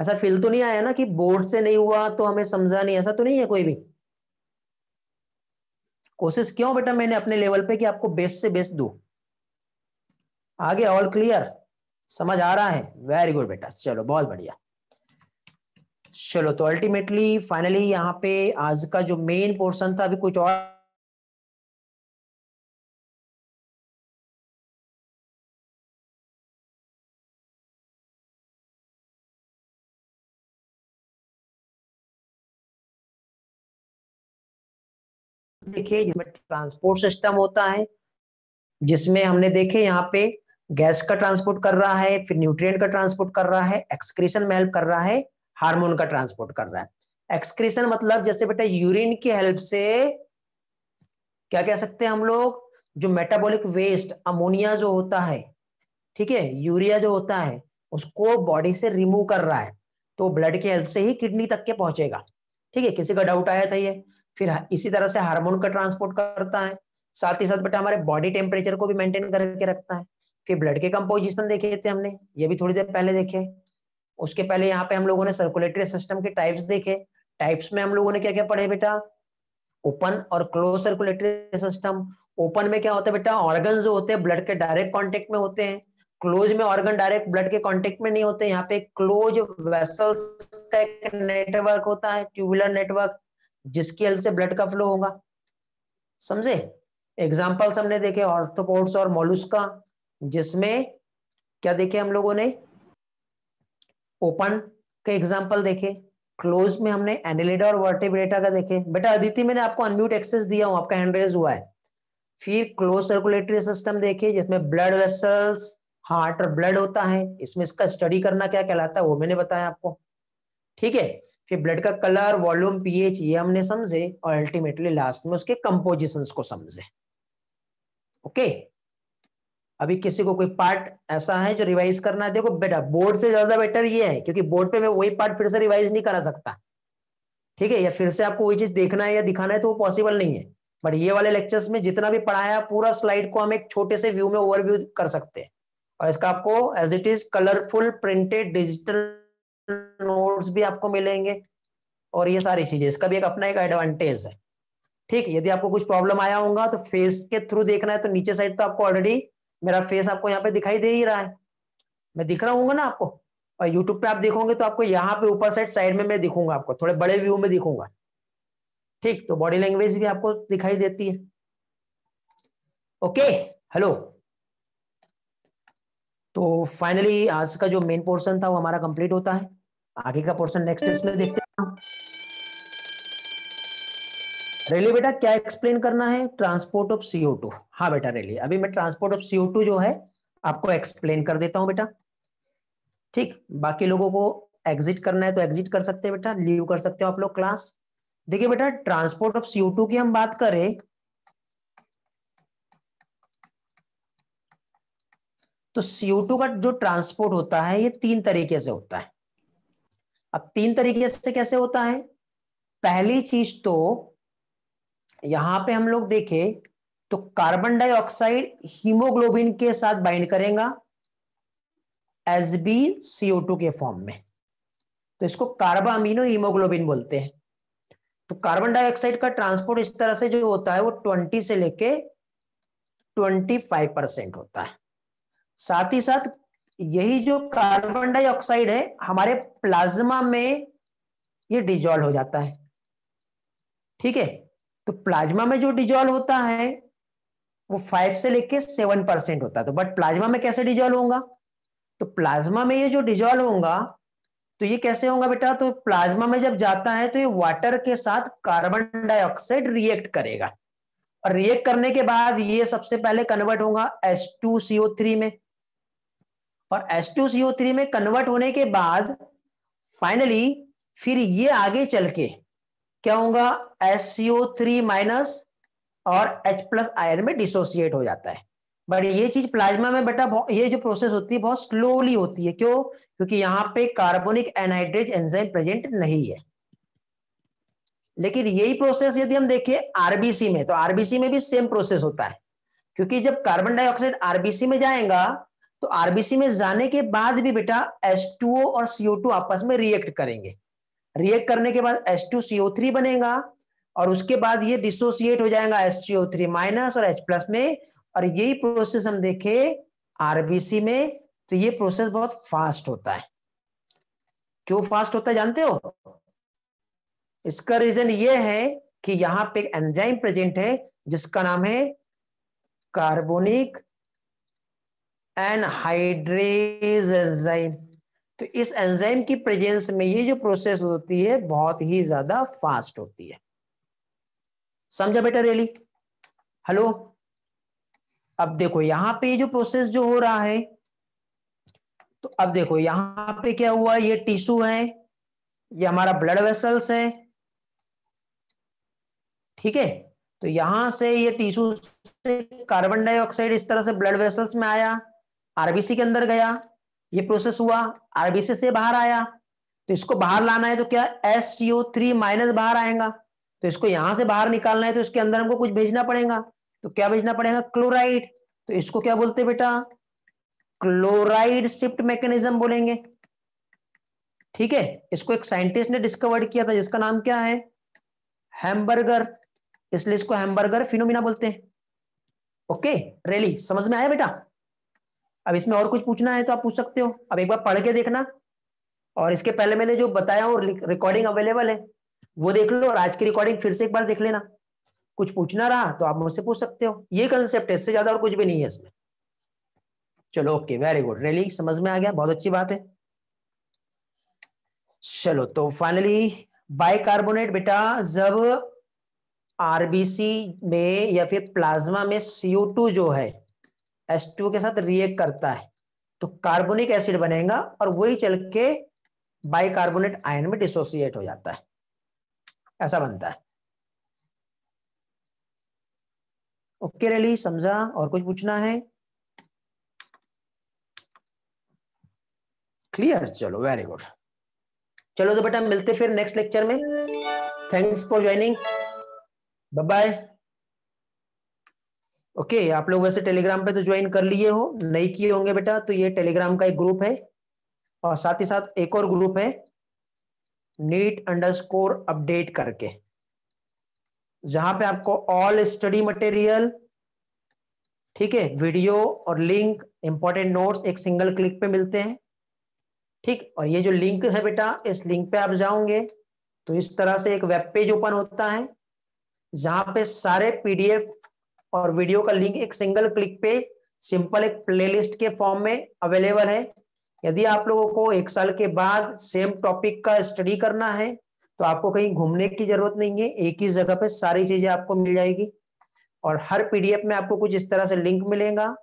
ऐसा फील तो नहीं आया ना कि बोर्ड से नहीं हुआ तो हमें समझा नहीं ऐसा तो नहीं है कोई भी कोशिश क्यों बेटा मैंने अपने लेवल पे कि आपको बेस से बेस दू आगे ऑल क्लियर समझ आ रहा है वेरी गुड बेटा चलो बहुत बढ़िया चलो तो अल्टीमेटली फाइनली यहाँ पे आज का जो मेन पोर्शन था अभी कुछ और देखिए जिसमें ट्रांसपोर्ट सिस्टम होता है जिसमें हमने देखे यहाँ पे गैस का ट्रांसपोर्ट कर रहा है फिर न्यूट्रिएंट का ट्रांसपोर्ट कर रहा है एक्सक्रीशन में हेल्प कर रहा है हार्मोन का ट्रांसपोर्ट कर रहा है एक्सक्रीशन मतलब जैसे बेटा यूरिन की हेल्प से क्या कह सकते हैं हम लोग जो मेटाबॉलिक वेस्ट अमोनिया जो होता है ठीक है यूरिया जो होता है उसको बॉडी से रिमूव कर रहा है तो ब्लड की हेल्प से ही किडनी तक के पहुंचेगा ठीक है किसी का डाउट आया था ये फिर इसी तरह से हार्मोन का ट्रांसपोर्ट करता है साथ ही साथ बेटा हमारे बॉडी टेम्परेचर को भी मेंटेन करके रखता है फिर ब्लड के कंपोजिशन देखे थे हमने ये भी थोड़ी देर पहले देखे उसके पहले यहाँ पे हम लोगों ने सर्कुलेटरी सिस्टम के टाइप्स देखे टाइप्स में हम लोगों ने क्या क्या पढ़े बेटा ओपन और क्लोज सर्कुलेटरी सिस्टम ओपन में क्या होता है बेटा ऑर्गन जो होते हैं ब्लड के डायरेक्ट कॉन्टेक्ट में होते हैं क्लोज में ऑर्गन डायरेक्ट ब्लड के कॉन्टेक्ट में नहीं होते यहाँ पे क्लोज वेसल्स का एक नेटवर्क होता है ट्यूबुलर नेटवर्क जिसकी हेल्प से ब्लड का फ्लो होगा समझे एग्जाम्पल्स हमने देखे ऑर्थोपोड्स और मोलुस्का जिसमें क्या देखे हम लोगों ने ओपन के एग्जाम्पल देखे क्लोज में हमने एनिलेटा और वर्टिब्रेटा का देखे बेटा अदिति मैंने आपको अनम्यूट एक्सेस दिया हूं आपका हैंड रेज हुआ है फिर क्लोज सर्कुलेटरी सिस्टम देखे जिसमें ब्लड वेसल्स हार्ट और ब्लड होता है इसमें इसका स्टडी करना क्या कहलाता है वो मैंने बताया आपको ठीक है कि ब्लड का कलर वॉल्यूम पीएच ये हमने समझे और अल्टीमेटली लास्ट में उसके कंपोजिशन को समझे ओके अभी किसी को कोई पार्ट ऐसा है जो रिवाइज करना है देखो बेटा बोर्ड से ज्यादा बेटर ये है क्योंकि बोर्ड पे मैं वही पार्ट फिर से रिवाइज नहीं करा सकता ठीक है या फिर से आपको वही चीज देखना है या दिखाना है तो वो पॉसिबल नहीं है बट ये वाले लेक्चर्स में जितना भी पढ़ाया पूरा स्लाइड को हम एक छोटे से व्यू में ओवरव्यू कर सकते हैं और इसका आपको as it is colourful printed digital notes भी आपको मिलेंगे और ये सारी चीजें इसका भी एक अपना एक एडवांटेज है ठीक यदि आपको कुछ प्रॉब्लम आया होगा तो फेस के थ्रू देखना है तो नीचे साइड तो आपको ऑलरेडी मेरा फेस आपको यहाँ पे दिखाई दे ही रहा है मैं दिख रहा हूँ ना आपको और यूट्यूब पे आप देखोगे तो आपको यहाँ पे ऊपर साइड साइड में मैं दिखूंगा आपको थोड़े बड़े व्यू में दिखूंगा ठीक तो बॉडी लैंग्वेज भी आपको दिखाई देती है ओके हेलो तो फाइनली आज का जो मेन पोर्शन था वो हमारा कंप्लीट होता है आगे का पोर्शन नेक्स्ट इसमें देखते हैं रेली बेटा क्या एक्सप्लेन करना है ट्रांसपोर्ट ऑफ सीओ टू हाँ बेटा रेली अभी मैं ट्रांसपोर्ट ऑफ सीओ टू जो है आपको एक्सप्लेन कर देता हूं बेटा ठीक बाकी लोगों को एग्जिट करना है तो एग्जिट कर सकते हैं बेटा लीव कर सकते हो आप लोग क्लास देखिए बेटा ट्रांसपोर्ट ऑफ सीओ टू की हम बात करें तो सीओ टू का जो ट्रांसपोर्ट होता है ये तीन तरीके से होता है अब तीन तरीके से कैसे होता है पहली चीज तो यहां पे हम लोग देखे तो कार्बन डाइऑक्साइड हीमोग्लोबिन के साथ बाइंड करेगा एस बी सीओ टू के फॉर्म में तो इसको कार्बन अमीनो हीमोग्लोबिन बोलते हैं तो कार्बन डाइऑक्साइड का ट्रांसपोर्ट इस तरह से जो होता है वो 20 से लेके 25 परसेंट होता है साथ ही साथ यही जो कार्बन डाइऑक्साइड है हमारे प्लाज्मा में ये डिजॉल्व हो जाता है ठीक है तो प्लाज्मा में जो डिजॉल्व होता है वो फाइव से लेके सेवन परसेंट होता है तो बट प्लाज्मा में कैसे डिजॉल्व होगा तो प्लाज्मा में ये जो डिजॉल्व होगा तो ये कैसे होगा बेटा तो प्लाज्मा में जब जाता है तो ये वाटर के साथ कार्बन डाइऑक्साइड रिएक्ट करेगा और रिएक्ट करने के बाद ये सबसे पहले कन्वर्ट होगा एस में और थ्री में कन्वर्ट होने के बाद फाइनली फिर ये आगे चल के क्या होगा एस सीओ थ्री माइनस और एच प्लस आयन में डिसोसिएट हो जाता है बट ये चीज प्लाज्मा में बेटा ये जो प्रोसेस होती है बहुत स्लोली होती है क्यों क्योंकि यहां पे कार्बोनिक एनहाइड्रेज एंजाइम प्रेजेंट नहीं है लेकिन यही प्रोसेस यदि हम देखें आरबीसी में तो आरबीसी में भी सेम प्रोसेस होता है क्योंकि जब कार्बन डाइऑक्साइड आरबीसी में जाएगा तो आरबीसी में जाने के बाद भी बेटा H2O और टू आपस में रिएक्ट करेंगे रिएक्ट करने के बाद एस थ्री बनेगा और उसके बाद ये डिसोसिएट हो जाएगा HCO3 माइनस और एच प्लस में और यही प्रोसेस हम देखे आरबीसी में तो ये प्रोसेस बहुत फास्ट होता है क्यों फास्ट होता है जानते हो इसका रीजन ये है कि यहां पे एंजाइम प्रेजेंट है जिसका नाम है कार्बोनिक एनहाइड्रेज एंजाइम तो इस एंजाइम की प्रेजेंस में ये जो प्रोसेस होती है बहुत ही ज्यादा फास्ट होती है समझा बेटा रेली हेलो अब देखो यहां पे जो प्रोसेस जो हो रहा है तो अब देखो यहां पे क्या हुआ ये टिश्यू है ये हमारा ब्लड वेसल्स है ठीक है तो यहां से ये टिश्यू से कार्बन डाइऑक्साइड इस तरह से ब्लड वेसल्स में आया आरबीसी के अंदर गया ये प्रोसेस हुआ आरबीसी से बाहर आया तो इसको बाहर लाना है तो क्या S C O three minus बाहर आएगा तो इसको यहां से बाहर निकालना है तो इसके अंदर हमको कुछ भेजना पड़ेगा तो क्या भेजना पड़ेगा क्लोराइड तो इसको क्या बोलते बेटा क्लोराइड शिफ्ट मैकेनिज्म बोलेंगे ठीक है इसको एक साइंटिस्ट ने डिस्कवर किया था जिसका नाम क्या है हैमबर्गर इसलिए इसको हैमबर्गर फिनोमिना बोलते हैं ओके रेली समझ में आया बेटा अब इसमें और कुछ पूछना है तो आप पूछ सकते हो अब एक बार पढ़ के देखना और इसके पहले मैंने जो बताया वो रिकॉर्डिंग अवेलेबल है वो देख लो और आज की रिकॉर्डिंग फिर से एक बार देख लेना कुछ पूछना रहा तो आप मुझसे पूछ सकते हो ये कंसेप्ट है इससे ज्यादा और कुछ भी नहीं है इसमें चलो ओके वेरी गुड रेली समझ में आ गया बहुत अच्छी बात है चलो तो फाइनली बाइकार्बोनेट बेटा जब आरबीसी में या फिर प्लाज्मा में सीओ टू जो है टू के साथ रिएक्ट करता है तो कार्बोनिक एसिड बनेगा और वही चल के बाइकार्बोनेट आयन में डिसोसिएट हो जाता है ऐसा बनता है ओके रेली समझा और कुछ पूछना है क्लियर चलो वेरी गुड चलो तो बेटा मिलते फिर नेक्स्ट लेक्चर में thanks for joining bye bye okay okay, आप लोग वैसे टेलीग्राम पे तो ज्वाइन कर लिए हो नहीं किए होंगे बेटा तो ये टेलीग्राम का एक ग्रुप है और साथ ही साथ एक और ग्रुप है नीट अंडरस्कोर अपडेट करके जहां पे आपको ऑल स्टडी मटेरियल ठीक है वीडियो और लिंक इंपॉर्टेंट नोट्स एक सिंगल क्लिक पे मिलते हैं ठीक और ये जो लिंक है बेटा इस लिंक पे आप जाओगे तो इस तरह से एक वेब पेज ओपन होता है जहां पे सारे पीडीएफ और वीडियो का लिंक एक सिंगल क्लिक पे सिंपल एक प्लेलिस्ट के फॉर्म में अवेलेबल है यदि आप लोगों को एक साल के बाद सेम टॉपिक का स्टडी करना है तो आपको कहीं घूमने की जरूरत नहीं है एक ही जगह पे सारी चीजें आपको मिल जाएगी और हर पीडीएफ में आपको कुछ इस तरह से लिंक मिलेगा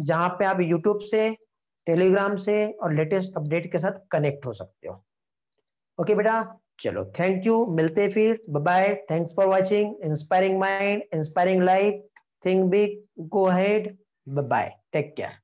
जहां पे आप यूट्यूब से टेलीग्राम से और लेटेस्ट अपडेट के साथ कनेक्ट हो सकते हो ओके बेटा चलो थैंक यू मिलते फिर bye thanks for watching inspiring mind inspiring life think big go ahead bye take care